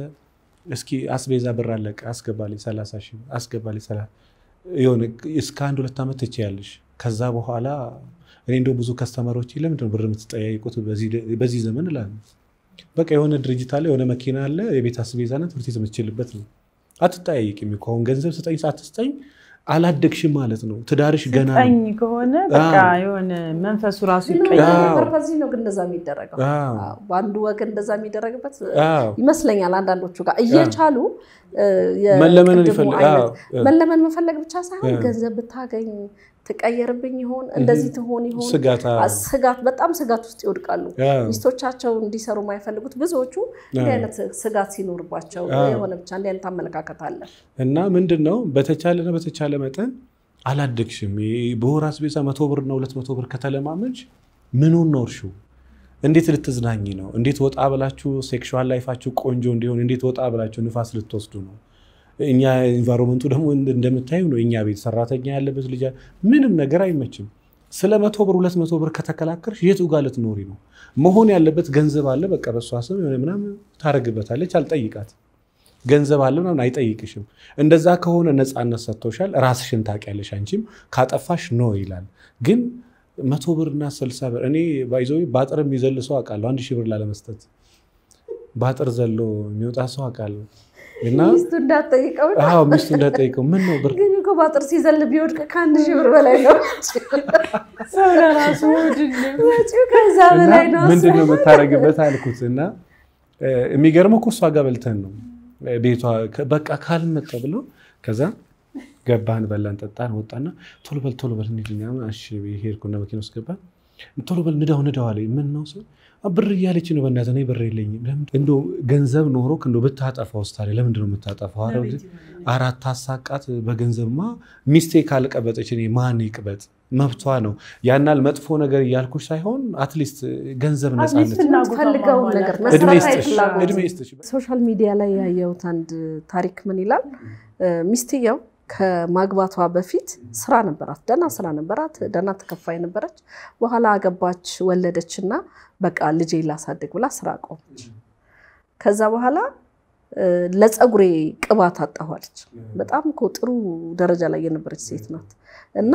እስኪ አስቤዛ ብር አለቀ አስገባልኝ ሰላሳ ሺህ አስገባልኝ የሆነ እስከ አንድ ሁለት ዓመት ትችያለሽ። ከዛ በኋላ እኔ እንደው ብዙ ከስተመሮች ለምንድነው ብር የምትጠያይቁት በዚህ ዘመን እላለሁ። በቃ የሆነ ድርጅት አለ፣ የሆነ መኪና አለ፣ የቤት አስቤዛና ትምህርት የምትችልበት ነው። አትጠያየቅም እኮ አሁን ገንዘብ ስጠኝ ሳትስጠኝ አላደግሽም ማለት ነው። ትዳርሽ ገና ጠኝ ከሆነ በቃ የሆነ መንፈሱ ራሱ ይቀየራል። በዚህ ነው ግን እንደዛ የሚደረገው በአንዱ ወግ እንደዛ የሚደረግበት ይመስለኛል። አንዳንዶቹ ጋር እየቻሉ መለመን መፈለግ ብቻ ሳይሆን ገንዘብ ብታገኝ ትቀየርብኝ ይሆን እንደዚህ ትሆን ይሆን ስጋት በጣም ስጋት ውስጥ ይወድቃሉ። ሚስቶቻቸው እንዲሰሩ የማይፈልጉት ብዙዎቹ እንዲህ አይነት ስጋት ሲኖርባቸው የሆነ ብቻ እንዲህ አይነት አመለካከት አለ እና ምንድን ነው በተቻለና በተቻለ መጠን አላደግሽም። በወራስ ቤዛ መቶ ብር እና ሁለት መቶ ብር ከተለማመች ምኑን ኖርሽው? እንዴት ልትዝናኝ ነው? እንዴት ወጣ ብላችሁ ሴክሹዋል ላይፋችሁ ቆንጆ እንዲሆን እንዴት ወጣ ብላችሁ ንፋስ ልትወስዱ ነው? እኛ ኢንቫይሮመንቱ ደግሞ እንደምታዩ ነው። እኛ ቤት ሰራተኛ ያለበት ልጅ ምንም ነገር አይመችም። ስለ መቶ ብር ሁለት መቶ ብር ከተከላከል የቱ ጋር ልትኖሪ ነው? መሆን ያለበት ገንዘብ አለ፣ በቃ በሷ ስም የሆነ ምናምን ታደርግበታለች። አልጠይቃት ገንዘብ አለ ምናምን አይጠይቅሽም። እንደዛ ከሆነ ነፃነት ሰጥቶሻል። ራስሽን ታውቂያለሽ። አንቺም ካጠፋሽ ኖ ይላል። ግን መቶ ብርና ስልሳ ብር እኔ ባይዞ በአጥር የሚዘል ሰው አውቃለሁ። አንድ ሺህ ብር ላለመስጠት በአጥር ዘሎ የሚወጣ ሰው አውቃለሁ። እና ሚስቱ እንዳትጠይቀው ሚስቱ እንዳትጠይቀው ምን ነው ብር ግን እኮ በአጥር ሲዘል ቢወድቅ ከአንድ ሺህ ብር በላይ ነው። ሰው ለራሱ ወጪው ከዛ በላይ ነው። ምንድን ነው የምታደርግበት አልኩት እና የሚገርመው እኮ እሷ ጋር በልተን ነው ቤቷ በቃ ካልመጣ ብሎ ከዛ ገባን፣ በላን፣ ጠጣን፣ ወጣና ቶሎ በል ቶሎ በል እንሂድ እኛ ሄድኩና መኪና ውስጥ ገባን። ቶሎ በል ንዳው ንዳው አለኝ። ምን ነው ሰው ብር እያለች ነው። በእናትህ እኔ ብር የለኝም። እንደው ገንዘብ ኖሮ እንደው ብታጠፋ ውስታ ለምንድ ነው የምታጠፋው? አራት አሳቃት በገንዘብማ ሚስቴ ካልቀበጠች እኔ ማን ይቅበጥ? መብቷ ነው። ያናል መጥፎ ነገር እያልኩሽ ሳይሆን አትሊስት ገንዘብ ነጻነት ሶሻል ሚዲያ ላይ ያየሁት አንድ ታሪክ ምን ይላል ሚስትየው ከማግባቷ በፊት ስራ ነበራት፣ ደና ስራ ነበራት፣ ደና ተከፋይ ነበረች። በኋላ አገባች፣ ወለደች እና በቃ ልጄ ላሳድግ ብላ ስራ ቆመች። ከዛ በኋላ ለፀጉሬ ቅባት አጣኋለች። በጣም እኮ ጥሩ ደረጃ ላይ የነበረች ሴት ናት እና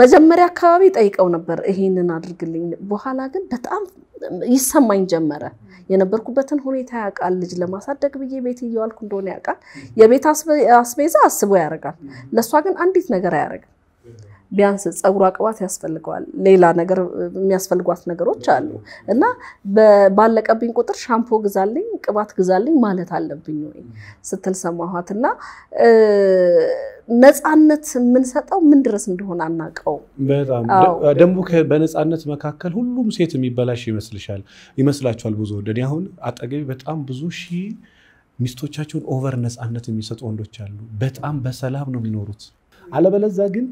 መጀመሪያ አካባቢ ጠይቀው ነበር ይሄንን አድርግልኝ። በኋላ ግን በጣም ይሰማኝ ጀመረ። የነበርኩበትን ሁኔታ ያውቃል። ልጅ ለማሳደግ ብዬ ቤት እየዋልኩ እንደሆነ ያውቃል። የቤት አስቤዛ አስቦ ያደርጋል። ለእሷ ግን አንዲት ነገር አያደርግም። ቢያንስ ፀጉሯ ቅባት ያስፈልገዋል። ሌላ ነገር የሚያስፈልጓት ነገሮች አሉ እና ባለቀብኝ ቁጥር ሻምፖ ግዛልኝ፣ ቅባት ግዛልኝ ማለት አለብኝ ወይ ስትል ሰማኋት እና ነፃነት የምንሰጠው ምን ድረስ እንደሆነ አናውቀው። በጣም በነፃነት መካከል ሁሉም ሴት የሚበላሽ ይመስልሻል ይመስላችኋል? ብዙ ወደ እኔ አሁን አጠገቢ በጣም ብዙ ሺህ ሚስቶቻቸውን ኦቨር ነፃነት የሚሰጡ ወንዶች አሉ። በጣም በሰላም ነው የሚኖሩት። አለበለዛ ግን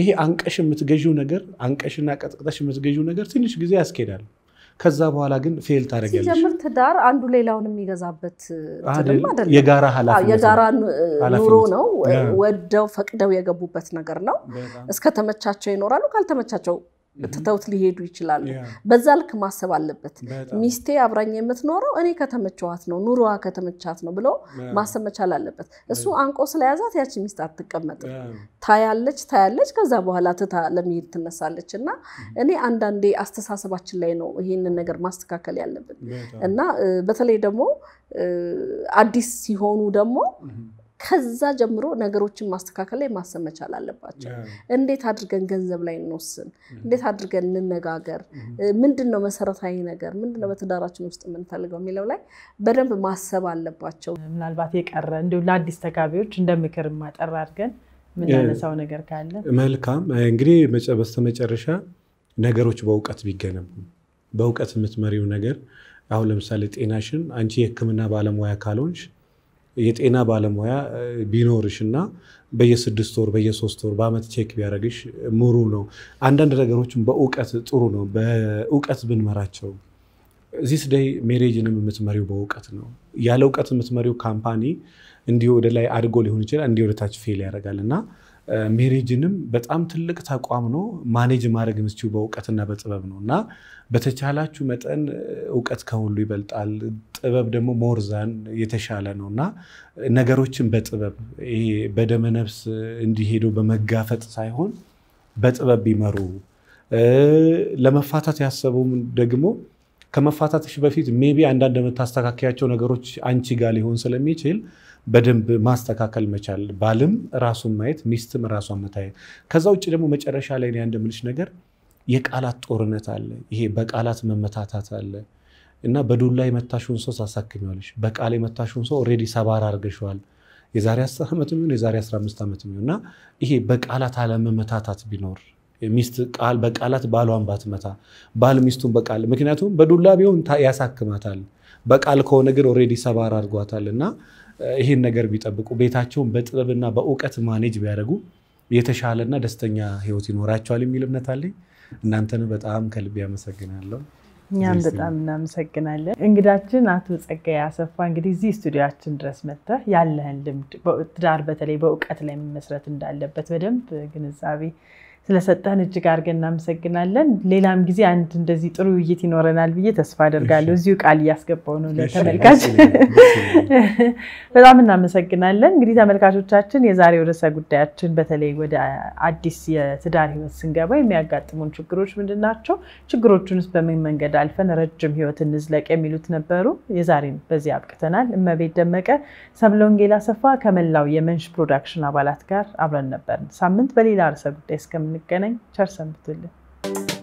ይሄ አንቀሽ የምትገዢው ነገር አንቀሽና ቀጥቅጠሽ የምትገዢው ነገር ትንሽ ጊዜ ያስኬዳል። ከዛ በኋላ ግን ፌል ታደርጊያለሽ። ሲጀምር ትዳር አንዱ ሌላውን የሚገዛበት የጋራ ኑሮ ነው። ወደው ፈቅደው የገቡበት ነገር ነው። ተመቻቸው ይኖራሉ፣ ካልተመቻቸው ትተውት ሊሄዱ ይችላሉ። በዛ ልክ ማሰብ አለበት። ሚስቴ አብራኝ የምትኖረው እኔ ከተመቸዋት ነው፣ ኑሮዋ ከተመቻት ነው ብሎ ማሰብ መቻል አለበት። እሱ አንቆ ስለያዛት ያቺ ሚስት አትቀመጥም። ታያለች ታያለች፣ ከዛ በኋላ ትታ ለመሄድ ትነሳለች። እና እኔ አንዳንዴ አስተሳሰባችን ላይ ነው ይህንን ነገር ማስተካከል ያለብን እና በተለይ ደግሞ አዲስ ሲሆኑ ደግሞ ከዛ ጀምሮ ነገሮችን ማስተካከል ላይ ማሰብ መቻል አለባቸው። እንዴት አድርገን ገንዘብ ላይ እንወስን፣ እንዴት አድርገን እንነጋገር፣ ምንድን ነው መሰረታዊ ነገር፣ ምንድን ነው በትዳራችን ውስጥ የምንፈልገው የሚለው ላይ በደንብ ማሰብ አለባቸው። ምናልባት የቀረ እንዲሁ ለአዲስ ተጋቢዎች እንደ ምክር ማጠር አድርገን የምናነሳው ነገር ካለ መልካም። እንግዲህ በስተመጨረሻ ነገሮች በእውቀት ቢገነቡ በእውቀት የምትመሪው ነገር አሁን ለምሳሌ ጤናሽን አንቺ የሕክምና ባለሙያ ካልሆንሽ የጤና ባለሙያ ቢኖርሽ እና በየስድስት ወር በየሶስት ወር በአመት ቼክ ቢያደርግሽ ምሩ ነው። አንዳንድ ነገሮችን በእውቀት ጥሩ ነው፣ በእውቀት ብንመራቸው። ዚስ ደይ ሜሬጅንም የምትመሪው በእውቀት ነው። ያለ እውቀት የምትመሪው ካምፓኒ እንዲህ ወደ ላይ አድጎ ሊሆን ይችላል፣ እንዲህ ወደታች ፌል ያደርጋል እና ሜሬጅንም በጣም ትልቅ ተቋም ነው ማኔጅ ማድረግ የምትችው በእውቀትና በጥበብ ነው እና በተቻላችሁ መጠን እውቀት ከሁሉ ይበልጣል። ጥበብ ደግሞ ሞርዛን የተሻለ ነው እና ነገሮችን በጥበብ ይሄ በደመነፍስ እንዲሄደው በመጋፈጥ ሳይሆን በጥበብ ቢመሩ ለመፋታት ያሰቡም ደግሞ ከመፋታትሽ በፊት ሜቢ አንዳንድ የምታስተካከያቸው ነገሮች አንቺ ጋ ሊሆን ስለሚችል በደንብ ማስተካከል መቻል፣ ባልም ራሱን ማየት፣ ሚስትም ራሷን መታየት። ከዛ ውጭ ደግሞ መጨረሻ ላይ ነው እንደምልሽ ነገር የቃላት ጦርነት አለ። ይሄ በቃላት መመታታት አለ እና በዱላ የመታሽውን ሰው ሳሳክሚዋለሽ፣ በቃል የመታሽውን ሰው ኦልሬዲ ሰባራ አድርገሽዋል። የዛሬ 10 ዓመት የሚሆን የዛሬ 15 ዓመት የሚሆን እና ይሄ በቃላት አለመመታታት ቢኖር ሚስት ቃል በቃላት ባሏን ባትመታ፣ ባል ሚስቱን በቃል ምክንያቱም በዱላ ቢሆን ያሳክማታል፣ በቃል ከሆነ ግን ኦልሬዲ ሰባር አድርጓታል። እና ይህን ነገር ቢጠብቁ ቤታቸውን በጥበብና በእውቀት ማኔጅ ቢያደርጉ የተሻለና ደስተኛ ህይወት ይኖራቸዋል የሚል እምነት አለኝ። እናንተን በጣም ከልቤ አመሰግናለሁ። እኛም በጣም እናመሰግናለን። እንግዳችን አቶ ጸጋዬ አሰፋ እንግዲህ እዚህ ስቱዲዮችን ድረስ መጥተህ ያለህን ልምድ ትዳር በተለይ በእውቀት ላይ መመስረት እንዳለበት በደንብ ግንዛቤ ስለሰጠህን እጅግ አድርገን እናመሰግናለን። ሌላም ጊዜ አንድ እንደዚህ ጥሩ ውይይት ይኖረናል ብዬ ተስፋ አደርጋለሁ። እዚሁ ቃል እያስገባው ነው ለተመልካች። በጣም እናመሰግናለን። እንግዲህ ተመልካቾቻችን፣ የዛሬው ርዕሰ ጉዳያችን በተለይ ወደ አዲስ የትዳር ህይወት ስንገባ የሚያጋጥሙን ችግሮች ምንድን ናቸው? ችግሮቹንስ በምን መንገድ አልፈን ረጅም ህይወት እንዝለቅ የሚሉት ነበሩ። የዛሬን በዚህ አብቅተናል። እመቤት ደመቀ፣ ሰብለወንጌል አሰፋ ከመላው የመንሽ ፕሮዳክሽን አባላት ጋር አብረን ነበርን። ሳምንት በሌላ ርዕሰ ጉዳይ እስከምን እስከምንገናኝ ቸር ሰንብቱልን።